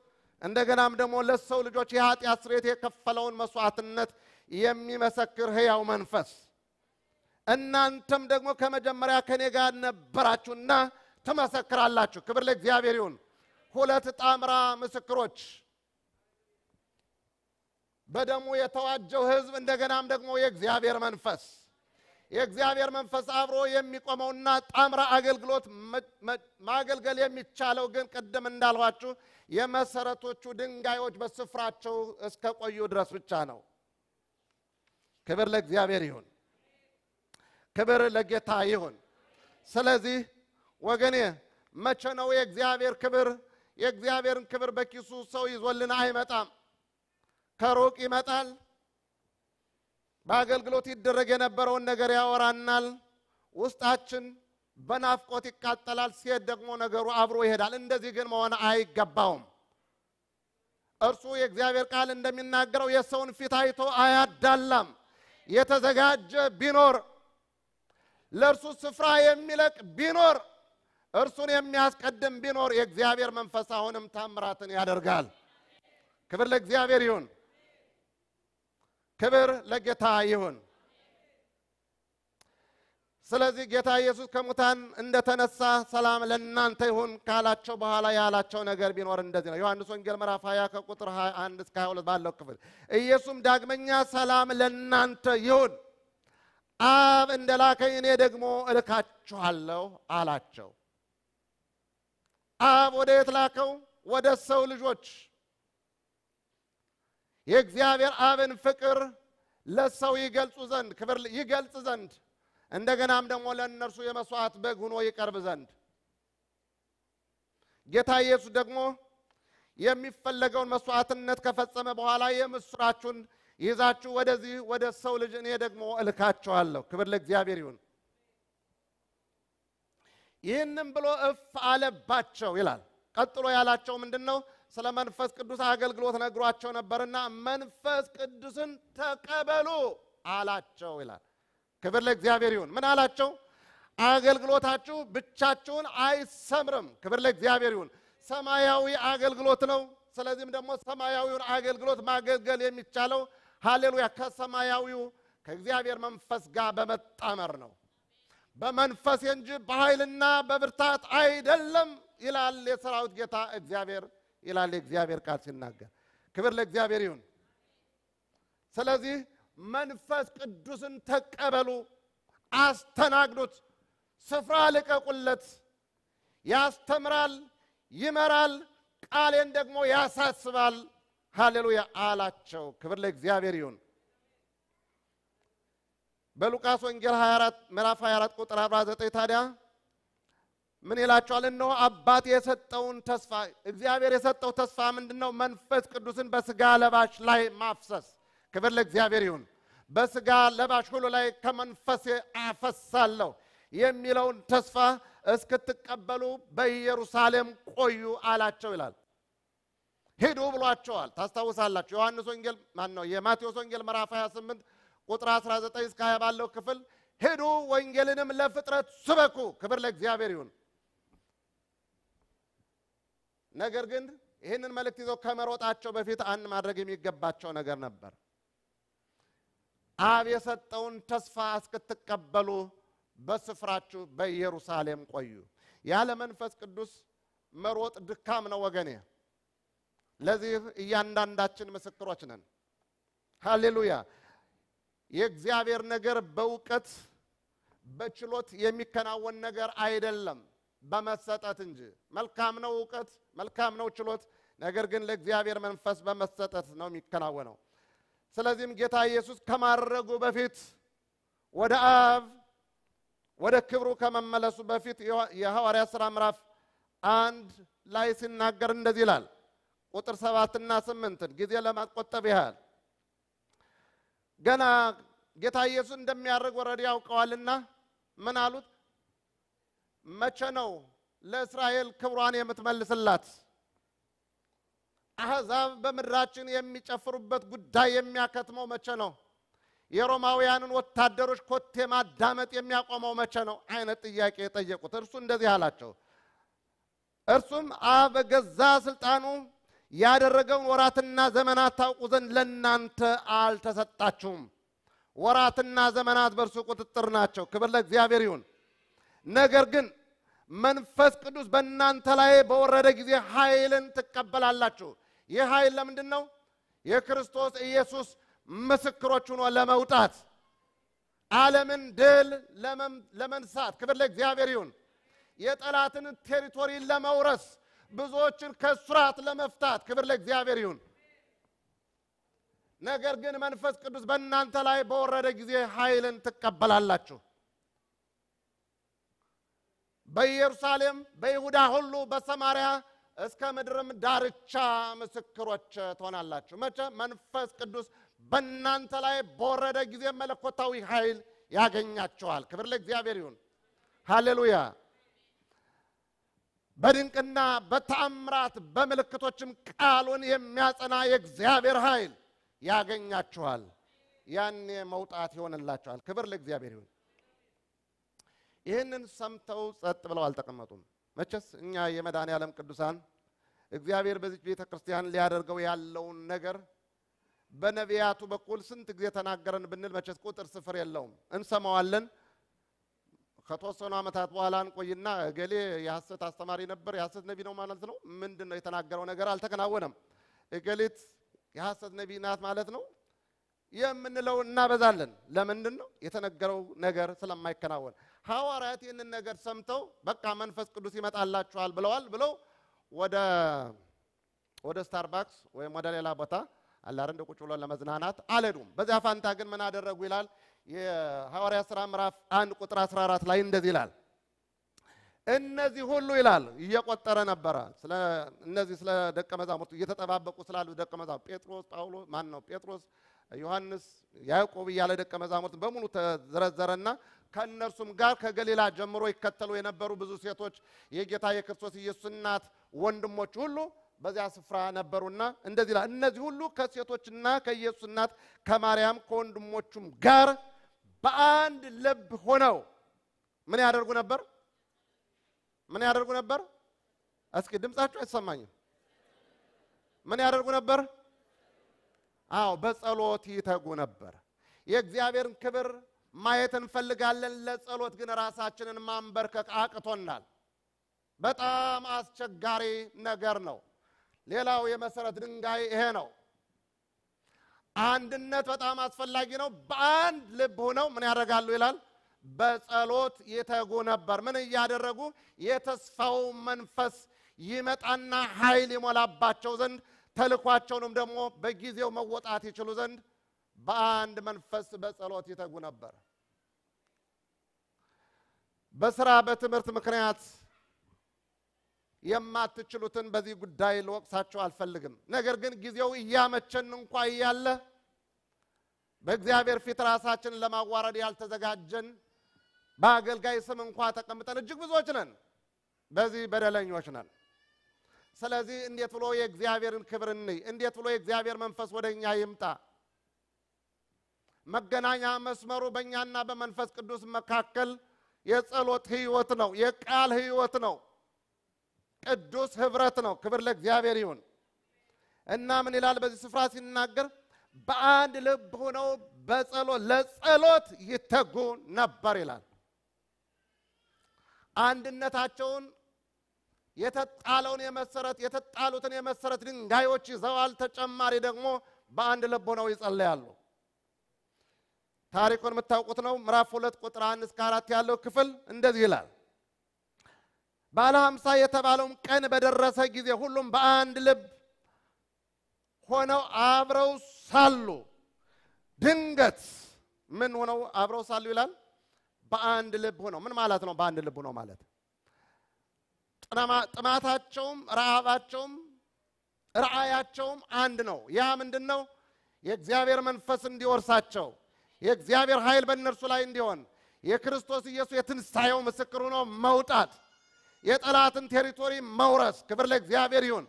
እንደገናም ደግሞ ለሰው ልጆች የኃጢአት ስርየት የከፈለውን መስዋዕትነት የሚመሰክር ሕያው መንፈስ እናንተም ደግሞ ከመጀመሪያ ከኔ ጋር ነበራችሁና ትመሰክራላችሁ። ክብር ለእግዚአብሔር ይሁን። ሁለት ጣምራ ምስክሮች በደሙ የተዋጀው ሕዝብ እንደገናም ደግሞ የእግዚአብሔር መንፈስ የእግዚአብሔር መንፈስ አብሮ የሚቆመውና ጣምራ አገልግሎት ማገልገል የሚቻለው ግን ቅድም እንዳልኋችሁ የመሰረቶቹ ድንጋዮች በስፍራቸው እስከቆዩ ድረስ ብቻ ነው። ክብር ለእግዚአብሔር ይሁን። ክብር ለጌታ ይሁን። ስለዚህ ወገኔ መቼ ነው የእግዚአብሔር ክብር? የእግዚአብሔርን ክብር በኪሱ ሰው ይዞልን አይመጣም። ከሩቅ ይመጣል። በአገልግሎት ይደረግ የነበረውን ነገር ያወራናል። ውስጣችን በናፍቆት ይቃጠላል። ሲሄድ ደግሞ ነገሩ አብሮ ይሄዳል። እንደዚህ ግን መሆን አይገባውም። እርሱ የእግዚአብሔር ቃል እንደሚናገረው የሰውን ፊት አይቶ አያዳላም። የተዘጋጀ ቢኖር ለእርሱ ስፍራ የሚለቅ ቢኖር እርሱን የሚያስቀድም ቢኖር የእግዚአብሔር መንፈስ አሁንም ታምራትን ያደርጋል። ክብር ለእግዚአብሔር ይሁን። ክብር ለጌታ ይሁን። ስለዚህ ጌታ ኢየሱስ ከሙታን እንደተነሳ ሰላም ለእናንተ ይሁን ካላቸው በኋላ ያላቸው ነገር ቢኖር እንደዚህ ነው። ዮሐንስ ወንጌል ምዕራፍ 20 ከቁጥር 21 እስከ 22 ባለው ክፍል ኢየሱስም ዳግመኛ ሰላም ለእናንተ ይሁን አብ እንደ ላከኝ እኔ ደግሞ እልካችኋለሁ አላቸው። አብ ወደ የት ላከው? ወደ ሰው ልጆች። የእግዚአብሔር አብን ፍቅር ለሰው ይገልጹ ዘንድ ክብር ይገልጽ ዘንድ እንደገናም ደግሞ ለእነርሱ የመስዋዕት በግ ሁኖ ይቀርብ ዘንድ ጌታ ኢየሱስ ደግሞ የሚፈለገውን መስዋዕትነት ከፈጸመ በኋላ የምስራቹን ይዛችሁ ወደዚህ ወደ ሰው ልጅ እኔ ደግሞ እልካቸዋለሁ። ክብር ለእግዚአብሔር ይሁን። ይህንም ብሎ እፍ አለባቸው ይላል። ቀጥሎ ያላቸው ምንድን ነው? ስለ መንፈስ ቅዱስ አገልግሎት ነግሯቸው ነበርና መንፈስ ቅዱስን ተቀበሉ አላቸው ይላል። ክብር ለእግዚአብሔር ይሁን። ምን አላቸው? አገልግሎታችሁ ብቻችሁን አይሰምርም። ክብር ለእግዚአብሔር ይሁን። ሰማያዊ አገልግሎት ነው። ስለዚህም ደግሞ ሰማያዊውን አገልግሎት ማገልገል የሚቻለው ሃሌሉያ ከሰማያዊው ከእግዚአብሔር መንፈስ ጋር በመጣመር ነው። በመንፈስ እንጂ በኃይልና በብርታት አይደለም ይላል የሰራዊት ጌታ እግዚአብሔር ይላል የእግዚአብሔር ቃል ሲናገር። ክብር ለእግዚአብሔር ይሁን። ስለዚህ መንፈስ ቅዱስን ተቀበሉ፣ አስተናግዱት፣ ስፍራ ልቀቁለት። ያስተምራል፣ ይመራል፣ ቃሌን ደግሞ ያሳስባል። ሃሌሉያ አላቸው። ክብር ለእግዚአብሔር ይሁን። በሉቃስ ወንጌል 24 ምዕራፍ 24 ቁጥር 49 ታዲያ ምን ይላቸዋል? እነሆ አባት የሰጠውን ተስፋ እግዚአብሔር የሰጠው ተስፋ ምንድን ነው? መንፈስ ቅዱስን በስጋ ለባሽ ላይ ማፍሰስ። ክብር ለእግዚአብሔር ይሁን። በስጋ ለባሽ ሁሉ ላይ ከመንፈሴ አፈሳለሁ የሚለውን ተስፋ እስክትቀበሉ በኢየሩሳሌም ቆዩ አላቸው ይላል። ሄዶ ብሏቸዋል። ታስታውሳላችሁ። ዮሐንስ ወንጌል ማን ነው? የማቴዎስ ወንጌል ምዕራፍ 28 ቁጥር 19 እስከ 20 ባለው ክፍል ሄዱ ወንጌልንም ለፍጥረት ስበኩ። ክብር ለእግዚአብሔር ይሁን። ነገር ግን ይህንን መልእክት ይዘው ከመሮጣቸው በፊት አንድ ማድረግ የሚገባቸው ነገር ነበር። አብ የሰጠውን ተስፋ እስክትቀበሉ በስፍራችሁ በኢየሩሳሌም ቆዩ። ያለ መንፈስ ቅዱስ መሮጥ ድካም ነው ወገኔ። ለዚህ እያንዳንዳችን ምስክሮች ነን። ሃሌሉያ። የእግዚአብሔር ነገር በእውቀት በችሎት የሚከናወን ነገር አይደለም፣ በመሰጠት እንጂ። መልካም ነው እውቀት፣ መልካም ነው ችሎት፣ ነገር ግን ለእግዚአብሔር መንፈስ በመሰጠት ነው የሚከናወነው። ስለዚህም ጌታ ኢየሱስ ከማድረጉ በፊት ወደ አብ ወደ ክብሩ ከመመለሱ በፊት የሐዋርያ ሥራ ምዕራፍ አንድ ላይ ሲናገር እንደዚህ ይላል ቁጥር ሰባትና ስምንትን ጊዜ ለማቆጠብ ያህል ገና ጌታ ኢየሱስ እንደሚያደርግ ወረድ ያውቀዋልና ምን አሉት? መቼ ነው ለእስራኤል ክብሯን የምትመልስላት? አሕዛብ በምድራችን የሚጨፍሩበት ጉዳይ የሚያከትመው መቼ ነው? የሮማውያንን ወታደሮች ኮቴ ማዳመጥ የሚያቆመው መቼ ነው? አይነት ጥያቄ የጠየቁት እርሱ እንደዚህ አላቸው። እርሱም አብ በገዛ ስልጣኑ ያደረገውን ወራትና ዘመናት ታውቁ ዘንድ ለእናንተ አልተሰጣችሁም። ወራትና ዘመናት በእርሱ ቁጥጥር ናቸው። ክብር ለእግዚአብሔር ይሁን። ነገር ግን መንፈስ ቅዱስ በእናንተ ላይ በወረደ ጊዜ ኃይልን ትቀበላላችሁ። ይህ ኃይል ለምንድን ነው? የክርስቶስ ኢየሱስ ምስክሮች ሆኖ ለመውጣት ዓለምን ድል ለመንሳት፣ ክብር ለእግዚአብሔር ይሁን። የጠላትን ቴሪቶሪ ለመውረስ ብዙዎችን ከሱራት ለመፍታት ክብር ለእግዚአብሔር ይሁን። ነገር ግን መንፈስ ቅዱስ በእናንተ ላይ በወረደ ጊዜ ኃይልን ትቀበላላችሁ። በኢየሩሳሌም በይሁዳ ሁሉ በሰማርያ እስከ ምድርም ዳርቻ ምስክሮች ትሆናላችሁ። መቼ መንፈስ ቅዱስ በእናንተ ላይ በወረደ ጊዜ መለኮታዊ ኃይል ያገኛችኋል። ክብር ለእግዚአብሔር ይሁን። ሃሌሉያ በድንቅና በተአምራት በምልክቶችም ቃሉን የሚያጸና የእግዚአብሔር ኃይል ያገኛችኋል። ያኔ መውጣት ይሆንላችኋል። ክብር ለእግዚአብሔር ይሁን። ይህንን ሰምተው ጸጥ ብለው አልተቀመጡም። መቼስ እኛ የመድኃኔ ዓለም ቅዱሳን እግዚአብሔር በዚች ቤተ ክርስቲያን ሊያደርገው ያለውን ነገር በነቢያቱ በኩል ስንት ጊዜ ተናገረን ብንል መቼስ ቁጥር ስፍር የለውም። እንሰማዋለን ከተወሰኑ ዓመታት በኋላ እንቆይና እገሌ የሐሰት አስተማሪ ነበር፣ የሐሰት ነቢ ነው ማለት ነው። ምንድን ነው የተናገረው ነገር አልተከናወነም። እገሌት የሐሰት ነቢ ናት ማለት ነው የምንለው እናበዛለን። ለምንድን ነው የተነገረው ነገር ስለማይከናወን። ሐዋርያት ይህንን ነገር ሰምተው በቃ መንፈስ ቅዱስ ይመጣላችኋል ብለዋል ብለው ወደ ወደ ስታርባክስ ወይም ወደ ሌላ ቦታ አላር እንደ ቁጭ ብሎ ለመዝናናት አልሄዱም። በዚያ ፋንታ ግን ምን አደረጉ ይላል የሐዋርያ ሥራ ምዕራፍ 1 ቁጥር 14 ላይ እንደዚህ ይላል። እነዚህ ሁሉ ይላል እየቆጠረ ነበረ። እነዚህ ስለ ደቀ መዛሙርቱ እየተጠባበቁ ስላሉ ደቀ መዛሙርት ጴጥሮስ፣ ጳውሎስ ማን ነው ጴጥሮስ፣ ዮሐንስ፣ ያዕቆብ እያለ ደቀ መዛሙርት በሙሉ ተዘረዘረና ከእነርሱም ጋር ከገሊላ ጀምሮ ይከተሉ የነበሩ ብዙ ሴቶች የጌታ የክርስቶስ ኢየሱስ እናት ወንድሞች ሁሉ በዚያ ስፍራ ነበሩና እንደዚህ ይላል። እነዚህ ሁሉ ከሴቶችና ከኢየሱስ እናት ከማርያም ከወንድሞቹም ጋር በአንድ ልብ ሆነው ምን ያደርጉ ነበር? ምን ያደርጉ ነበር? እስኪ ድምጻቸው አይሰማኝም። ምን ያደርጉ ነበር? አዎ በጸሎት ይተጉ ነበር። የእግዚአብሔርን ክብር ማየት እንፈልጋለን። ለጸሎት ግን ራሳችንን ማንበርከቅ አቅቶናል። በጣም አስቸጋሪ ነገር ነው። ሌላው የመሰረት ድንጋይ ይሄ ነው። አንድነት በጣም አስፈላጊ ነው። በአንድ ልብ ሆነው ምን ያደርጋሉ ይላል? በጸሎት የተጉ ነበር። ምን እያደረጉ? የተስፋው መንፈስ ይመጣና ኃይል ይሞላባቸው ዘንድ ተልኳቸውንም ደግሞ በጊዜው መወጣት ይችሉ ዘንድ በአንድ መንፈስ በጸሎት ይተጉ ነበር። በስራ በትምህርት ምክንያት የማትችሉትን በዚህ ጉዳይ ልወቅሳቸው አልፈልግም። ነገር ግን ጊዜው እያመቸን እንኳ እያለ በእግዚአብሔር ፊት ራሳችን ለማዋረድ ያልተዘጋጀን በአገልጋይ ስም እንኳ ተቀምጠን እጅግ ብዙዎች ነን። በዚህ በደለኞች ነን። ስለዚህ እንዴት ብሎ የእግዚአብሔርን ክብር እንይ? እንዴት ብሎ የእግዚአብሔር መንፈስ ወደ እኛ ይምጣ? መገናኛ መስመሩ በእኛና በመንፈስ ቅዱስ መካከል የጸሎት ህይወት ነው፣ የቃል ህይወት ነው። ቅዱስ ህብረት ነው። ክብር ለእግዚአብሔር ይሁን እና ምን ይላል በዚህ ስፍራ ሲናገር በአንድ ልብ ሆነው በጸሎት ለጸሎት ይተጉ ነበር ይላል። አንድነታቸውን የተጣለውን የመሰረት የተጣሉትን የመሰረት ድንጋዮች ይዘዋል። ተጨማሪ ደግሞ በአንድ ልብ ሆነው ይጸለያሉ። ታሪኩን የምታውቁት ነው። ምዕራፍ ሁለት ቁጥር አንድ እስከ አራት ያለው ክፍል እንደዚህ ይላል ባለ ሀምሳ የተባለውም ቀን በደረሰ ጊዜ ሁሉም በአንድ ልብ ሆነው አብረው ሳሉ ድንገት ምን ሆነው አብረው ሳሉ ይላል። በአንድ ልብ ሆነው ምን ማለት ነው? በአንድ ልብ ሆነው ማለት ጥማታቸውም፣ ረሃባቸውም፣ ራእያቸውም አንድ ነው። ያ ምንድን ነው? የእግዚአብሔር መንፈስ እንዲወርሳቸው የእግዚአብሔር ኃይል በእነርሱ ላይ እንዲሆን የክርስቶስ ኢየሱስ የትንሣኤው ምስክር ሆኖ መውጣት የጠላትን ቴሪቶሪ መውረስ። ክብር ለእግዚአብሔር ይሁን።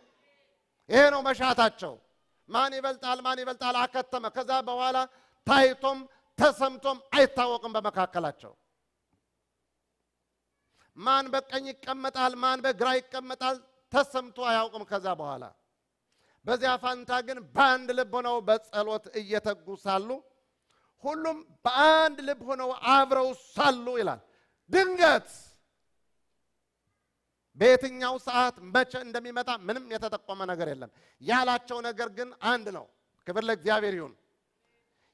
ይሄ ነው መሻታቸው። ማን ይበልጣል ማን ይበልጣል አከተመ። ከዛ በኋላ ታይቶም ተሰምቶም አይታወቅም በመካከላቸው ማን በቀኝ ይቀመጣል ማን በግራ ይቀመጣል ተሰምቶ አያውቅም። ከዛ በኋላ በዚያ ፋንታ ግን በአንድ ልብ ሆነው በጸሎት እየተጉ ሳሉ ሁሉም በአንድ ልብ ሆነው አብረው ሳሉ ይላል ድንገት በየትኛው ሰዓት መቼ እንደሚመጣ ምንም የተጠቆመ ነገር የለም። ያላቸው ነገር ግን አንድ ነው። ክብር ለእግዚአብሔር ይሁን።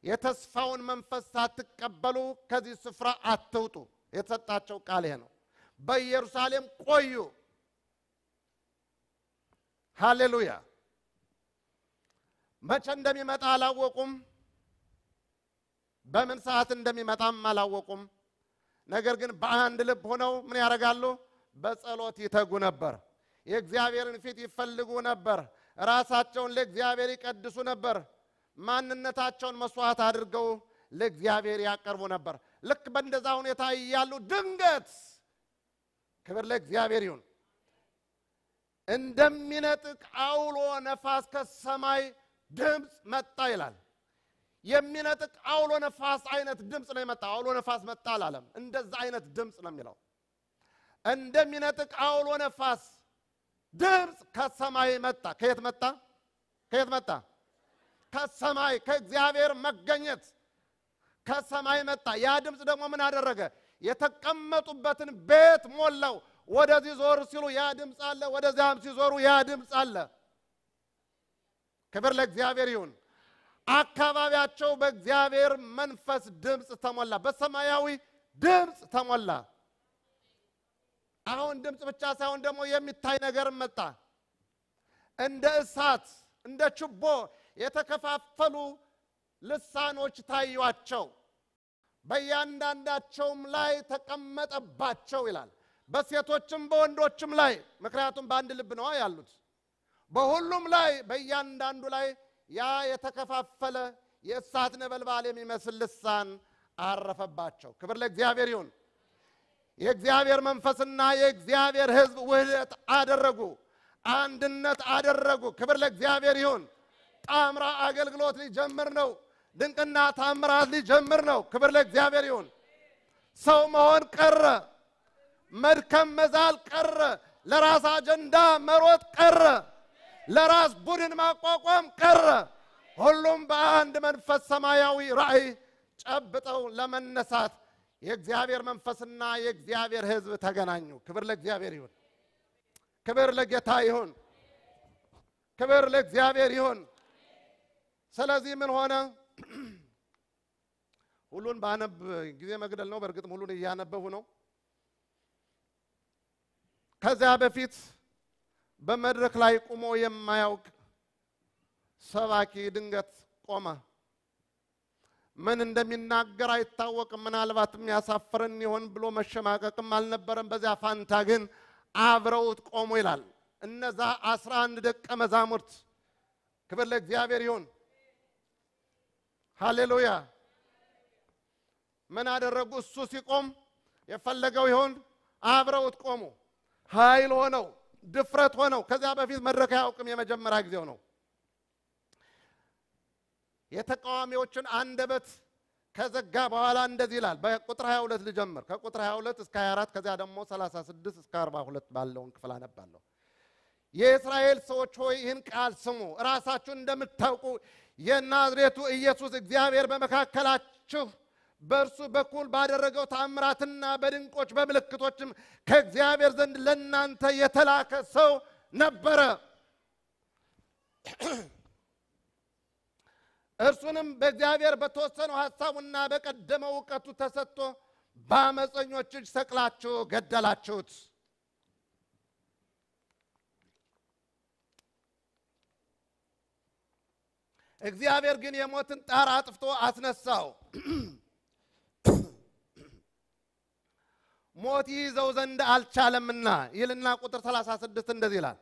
የተስፋውን መንፈስ ሳትቀበሉ ከዚህ ስፍራ አትውጡ። የተሰጣቸው ቃል ይሄ ነው። በኢየሩሳሌም ቆዩ። ሃሌሉያ። መቼ እንደሚመጣ አላወቁም። በምን ሰዓት እንደሚመጣም አላወቁም። ነገር ግን በአንድ ልብ ሆነው ምን ያደርጋሉ? በጸሎት ይተጉ ነበር። የእግዚአብሔርን ፊት ይፈልጉ ነበር። ራሳቸውን ለእግዚአብሔር ይቀድሱ ነበር። ማንነታቸውን መስዋዕት አድርገው ለእግዚአብሔር ያቀርቡ ነበር። ልክ በእንደዛ ሁኔታ እያሉ ድንገት ክብር ለእግዚአብሔር ይሁን፣ እንደሚነጥቅ አውሎ ነፋስ ከሰማይ ድምፅ መጣ ይላል። የሚነጥቅ አውሎ ነፋስ አይነት ድምፅ ነው የመጣ። አውሎ ነፋስ መጣ አላለም። እንደዛ አይነት ድምፅ ነው የሚለው እንደሚነጥቅ አውሎ ነፋስ ድምፅ ከሰማይ መጣ። ከየት መጣ? ከየት መጣ? ከሰማይ ከእግዚአብሔር መገኘት ከሰማይ መጣ። ያ ድምፅ ደግሞ ምን አደረገ? የተቀመጡበትን ቤት ሞላው። ወደዚህ ዞር ሲሉ ያ ድምፅ አለ፣ ወደዚያም ሲዞሩ ያ ድምፅ አለ። ክብር ለእግዚአብሔር ይሁን። አካባቢያቸው በእግዚአብሔር መንፈስ ድምፅ ተሞላ፣ በሰማያዊ ድምፅ ተሞላ። አሁን ድምፅ ብቻ ሳይሆን ደግሞ የሚታይ ነገር መጣ። እንደ እሳት እንደ ችቦ የተከፋፈሉ ልሳኖች ታዩአቸው፣ በእያንዳንዳቸውም ላይ ተቀመጠባቸው ይላል። በሴቶችም በወንዶችም ላይ ምክንያቱም በአንድ ልብ ነዋ ያሉት። በሁሉም ላይ በእያንዳንዱ ላይ ያ የተከፋፈለ የእሳት ነበልባል የሚመስል ልሳን አረፈባቸው። ክብር ለእግዚአብሔር ይሁን። የእግዚአብሔር መንፈስና የእግዚአብሔር ህዝብ ውህደት አደረጉ፣ አንድነት አደረጉ። ክብር ለእግዚአብሔር ይሁን። ጣምራ አገልግሎት ሊጀምር ነው። ድንቅና ታምራት ሊጀምር ነው። ክብር ለእግዚአብሔር ይሁን። ሰው መሆን ቀረ፣ መድከም መዛል ቀረ፣ ለራስ አጀንዳ መሮጥ ቀረ፣ ለራስ ቡድን ማቋቋም ቀረ። ሁሉም በአንድ መንፈስ ሰማያዊ ራእይ ጨብጠው ለመነሳት የእግዚአብሔር መንፈስና የእግዚአብሔር ሕዝብ ተገናኙ። ክብር ለእግዚአብሔር ይሁን። ክብር ለጌታ ይሁን። ክብር ለእግዚአብሔር ይሁን። ስለዚህ ምን ሆነ? [clears throat] ሁሉን ባነብ ጊዜ መግደል ነው። በእርግጥም ሁሉን እያነበቡ ነው። ከዚያ በፊት በመድረክ ላይ ቁሞ የማያውቅ ሰባኪ ድንገት ቆመ። ምን እንደሚናገር አይታወቅም። ምናልባትም ያሳፍረን ይሆን ብሎ መሸማቀቅም አልነበረም። በዚያ ፋንታ ግን አብረውት ቆሞ ይላል። እነዛ አስራ አንድ ደቀ መዛሙርት ክብር ለእግዚአብሔር ይሁን፣ ሃሌሉያ። ምን አደረጉ? እሱ ሲቆም የፈለገው ይሆን አብረውት ቆሙ። ኃይል ሆነው ድፍረት ሆነው ከዚያ በፊት መድረክ አያውቅም። የመጀመሪያ ጊዜው ነው። የተቃዋሚዎችን አንደበት ከዘጋ በኋላ እንደዚህ ይላል። በቁጥር 22 ልጀምር። ከቁጥር 22 እስከ 24 ከዚያ ደግሞ 36 እስከ 42 ባለውን ክፍል አነባለሁ። የእስራኤል ሰዎች ሆይ ይህን ቃል ስሙ። ራሳችሁን እንደምታውቁ የናዝሬቱ ኢየሱስ እግዚአብሔር በመካከላችሁ በእርሱ በኩል ባደረገው ታምራትና በድንቆች በምልክቶችም ከእግዚአብሔር ዘንድ ለእናንተ የተላከ ሰው ነበረ። እርሱንም በእግዚአብሔር በተወሰነው ሐሳቡና በቀደመው እውቀቱ ተሰጥቶ በአመፀኞች እጅ ሰቅላችሁ ገደላችሁት። እግዚአብሔር ግን የሞትን ጣር አጥፍቶ አስነሳው። [coughs] ሞት ይይዘው ዘንድ አልቻለምና ይልና ቁጥር 36 እንደዚህ ይላል።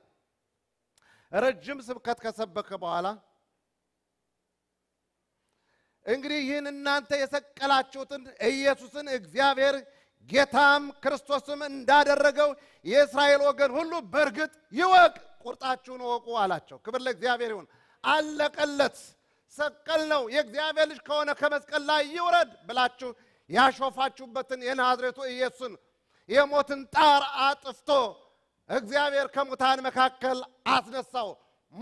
ረጅም ስብከት ከሰበከ በኋላ እንግዲህ ይህን እናንተ የሰቀላችሁትን ኢየሱስን እግዚአብሔር ጌታም ክርስቶስም እንዳደረገው የእስራኤል ወገን ሁሉ በእርግጥ ይወቅ፣ ቁርጣችሁን ወቁ አላቸው። ክብር ለእግዚአብሔር ይሁን። አለቀለት፣ ሰቀል ነው የእግዚአብሔር ልጅ ከሆነ ከመስቀል ላይ ይውረድ ብላችሁ ያሾፋችሁበትን የናዝሬቱ ኢየሱስን የሞትን ጣር አጥፍቶ እግዚአብሔር ከሙታን መካከል አስነሳው።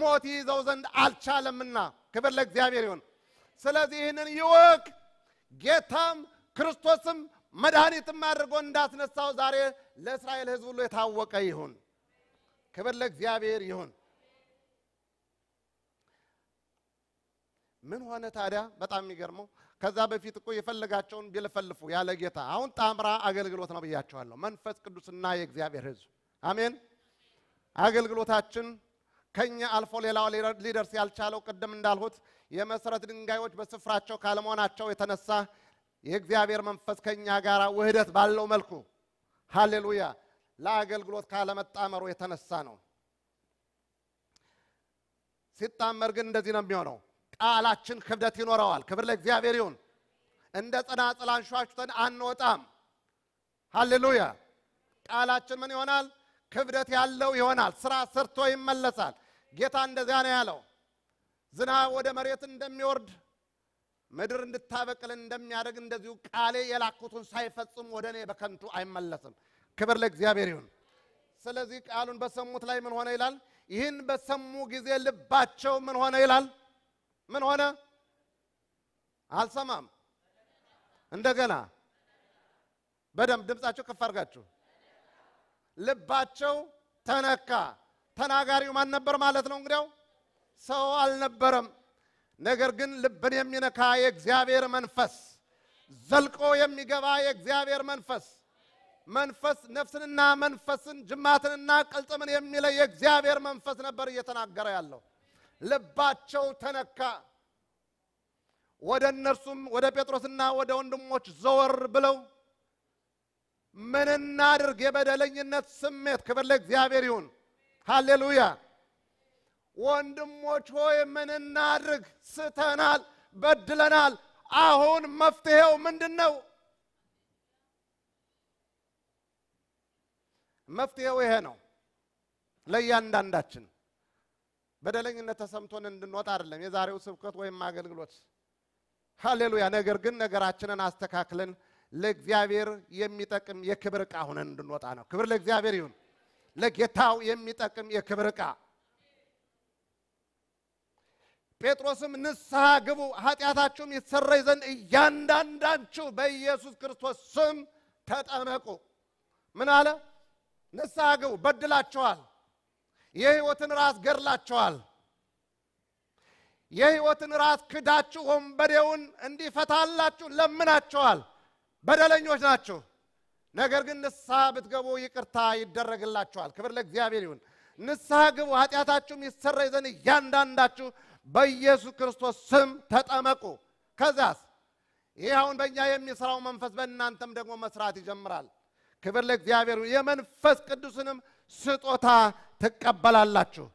ሞት ይዘው ዘንድ አልቻለምና ክብር ለእግዚአብሔር ይሁን። ስለዚህ ይህንን ይወቅ። ጌታም ክርስቶስም መድኃኒትም አድርጎ እንዳስነሳው ዛሬ ለእስራኤል ህዝብ ሁሉ የታወቀ ይሁን። ክብር ለእግዚአብሔር ይሁን። ምን ሆነ ታዲያ? በጣም የሚገርመው ከዛ በፊት እኮ የፈለጋቸውን ቢልፈልፉ ያለ ጌታ፣ አሁን ጣምራ አገልግሎት ነው ብያቸዋለሁ። መንፈስ ቅዱስና የእግዚአብሔር ህዝብ አሜን። አገልግሎታችን ከኛ አልፎ ሌላው ሊደርስ ያልቻለው ቅድም እንዳልሁት የመሰረት ድንጋዮች በስፍራቸው ካለመሆናቸው የተነሳ የእግዚአብሔር መንፈስ ከእኛ ጋር ውህደት ባለው መልኩ ሃሌሉያ ለአገልግሎት ካለመጣመሩ የተነሳ ነው። ሲጣመር ግን እንደዚህ ነው የሚሆነው። ቃላችን ክብደት ይኖረዋል። ክብር ለእግዚአብሔር ይሁን። እንደ ጸናጽል አንሸዋሽተን አንወጣም። ሃሌሉያ ቃላችን ምን ይሆናል? ክብደት ያለው ይሆናል። ስራ ሰርቶ ይመለሳል። ጌታ እንደዚያ ነው ያለው። ዝናብ ወደ መሬት እንደሚወርድ ምድር እንድታበቅል እንደሚያደርግ እንደዚሁ ቃሌ የላኩትን ሳይፈጽም ወደ እኔ በከንቱ አይመለስም። ክብር ለእግዚአብሔር ይሁን። ስለዚህ ቃሉን በሰሙት ላይ ምን ሆነ ይላል? ይህን በሰሙ ጊዜ ልባቸው ምን ሆነ ይላል? ምን ሆነ? አልሰማም። እንደገና በደንብ ድምፃቸው ከፍ አድርጋችሁ። ልባቸው ተነካ። ተናጋሪው ማን ነበር ማለት ነው እንግዲያው ሰው አልነበረም። ነገር ግን ልብን የሚነካ የእግዚአብሔር መንፈስ ዘልቆ የሚገባ የእግዚአብሔር መንፈስ መንፈስ ነፍስንና መንፈስን ጅማትንና ቅልጥምን የሚለይ የእግዚአብሔር መንፈስ ነበር እየተናገረ ያለው። ልባቸው ተነካ። ወደ እነርሱም ወደ ጴጥሮስና ወደ ወንድሞች ዘወር ብለው ምን እናድርግ? የበደለኝነት ስሜት ክብር ለእግዚአብሔር ይሁን። ሃሌሉያ ወንድሞች ሆይ ምን እናድርግ? ስተናል፣ በድለናል። አሁን መፍትሄው ምንድን ነው? መፍትሄው ይሄ ነው። ለእያንዳንዳችን በደለኝነት ተሰምቶን እንድንወጣ አይደለም የዛሬው ስብከት ወይም አገልግሎት። ሀሌሉያ ነገር ግን ነገራችንን አስተካክለን ለእግዚአብሔር የሚጠቅም የክብር ዕቃ ሆነን እንድንወጣ ነው። ክብር ለእግዚአብሔር ይሁን። ለጌታው የሚጠቅም የክብር ዕቃ ጴጥሮስም ንስሐ ግቡ ኃጢአታችሁም ይሰረይ ዘንድ እያንዳንዳችሁ በኢየሱስ ክርስቶስ ስም ተጠመቁ። ምን አለ? ንስሐ ግቡ። በድላችኋል። የሕይወትን ራስ ገድላችኋል። የሕይወትን ራስ ክዳችሁ ወንበዴውን እንዲፈታላችሁ ለምናችኋል። በደለኞች ናችሁ። ነገር ግን ንስሐ ብትገቡ ይቅርታ ይደረግላችኋል። ክብር ለእግዚአብሔር ይሁን። ንስሐ ግቡ ኃጢአታችሁም ይሰረይ ዘንድ እያንዳንዳችሁ በኢየሱስ ክርስቶስ ስም ተጠመቁ። ከዛስ ይህ አሁን በእኛ የሚሠራው መንፈስ በእናንተም ደግሞ መስራት ይጀምራል። ክብር ለእግዚአብሔር። የመንፈስ ቅዱስንም ስጦታ ትቀበላላችሁ።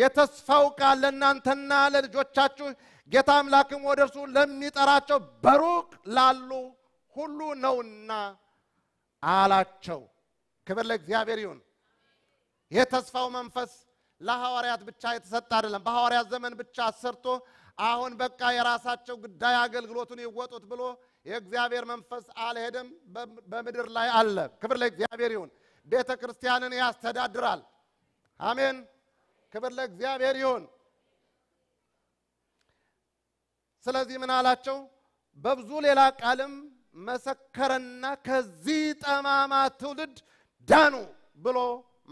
የተስፋው ቃል ለእናንተና ለልጆቻችሁ ጌታ አምላክም ወደ እርሱ ለሚጠራቸው በሩቅ ላሉ ሁሉ ነውና አላቸው። ክብር ለእግዚአብሔር ይሁን። የተስፋው መንፈስ ለሐዋርያት ብቻ የተሰጠ አይደለም። በሐዋርያት ዘመን ብቻ ሰርቶ አሁን በቃ የራሳቸው ጉዳይ አገልግሎቱን ይወጡት ብሎ የእግዚአብሔር መንፈስ አልሄደም፣ በምድር ላይ አለ። ክብር ለእግዚአብሔር ይሁን። ቤተ ክርስቲያንን ያስተዳድራል። አሜን። ክብር ለእግዚአብሔር ይሁን። ስለዚህ ምን አላቸው? በብዙ ሌላ ቃልም መሰከረና ከዚህ ጠማማ ትውልድ ዳኑ ብሎ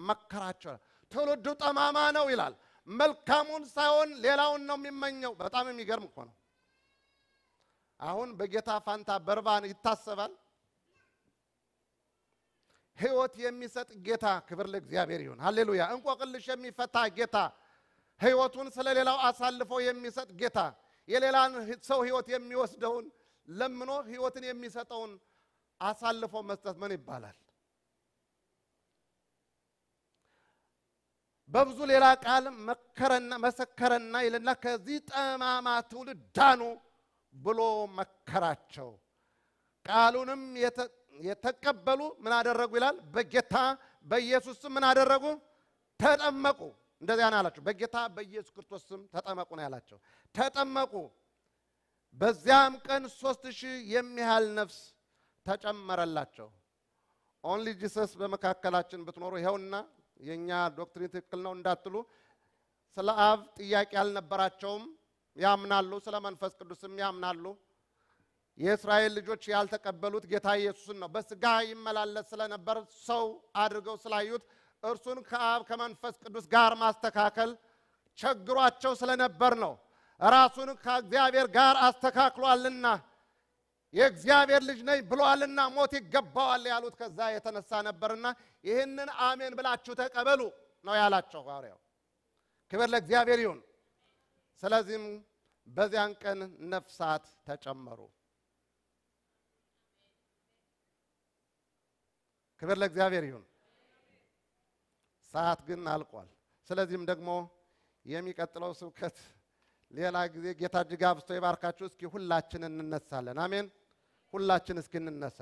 መከራቸው። ትውልዱ ጠማማ ነው ይላል። መልካሙን ሳይሆን ሌላውን ነው የሚመኘው። በጣም የሚገርም እኮ ነው። አሁን በጌታ ፋንታ በርባን ይታሰባል። ሕይወት የሚሰጥ ጌታ ክብር ለእግዚአብሔር ይሁን። ሃሌሉያ። እንቆቅልሽ የሚፈታ ጌታ፣ ሕይወቱን ስለ ሌላው አሳልፎ የሚሰጥ ጌታ፣ የሌላን ሰው ሕይወት የሚወስደውን ለምኖ ሕይወትን የሚሰጠውን አሳልፎ መስጠት ምን ይባላል? በብዙ ሌላ ቃል መከረና መሰከረና ይልና ከዚህ ጠማማ ትውልድ ዳኑ ብሎ መከራቸው። ቃሉንም የተቀበሉ ምን አደረጉ ይላል። በጌታ በኢየሱስ ስም ምን አደረጉ? ተጠመቁ። እንደዚያ ነው ያላቸው። በጌታ በኢየሱስ ክርስቶስ ስም ተጠመቁ ነው ያላቸው። ተጠመቁ። በዚያም ቀን ሶስት ሺህ የሚያህል ነፍስ ተጨመረላቸው። ኦንሊ ጂሰስ በመካከላችን ብትኖሩ ይኸውና የእኛ ዶክትሪን ትክክል ነው እንዳትሉ። ስለ አብ ጥያቄ አልነበራቸውም፣ ያምናሉ። ስለ መንፈስ ቅዱስም ያምናሉ። የእስራኤል ልጆች ያልተቀበሉት ጌታ ኢየሱስን ነው። በስጋ ይመላለስ ስለነበር ሰው አድርገው ስላዩት እርሱን ከአብ ከመንፈስ ቅዱስ ጋር ማስተካከል ቸግሯቸው ስለነበር ነው። ራሱን ከእግዚአብሔር ጋር አስተካክሏልና የእግዚአብሔር ልጅ ነኝ ብሏልና ሞት ይገባዋል ያሉት ከዛ የተነሳ ነበርና ይህንን አሜን ብላችሁ ተቀበሉ ነው ያላቸው ሐዋርያው። ክብር ለእግዚአብሔር ይሁን። ስለዚህም በዚያን ቀን ነፍሳት ተጨመሩ። ክብር ለእግዚአብሔር ይሁን። ሰዓት ግን አልቋል። ስለዚህም ደግሞ የሚቀጥለው ስብከት ሌላ ጊዜ ጌታ እጅግ አብዝቶ ይባርካችሁ። እስኪ ሁላችን እንነሳለን። አሜን። ሁላችን እስኪ እንነሳ።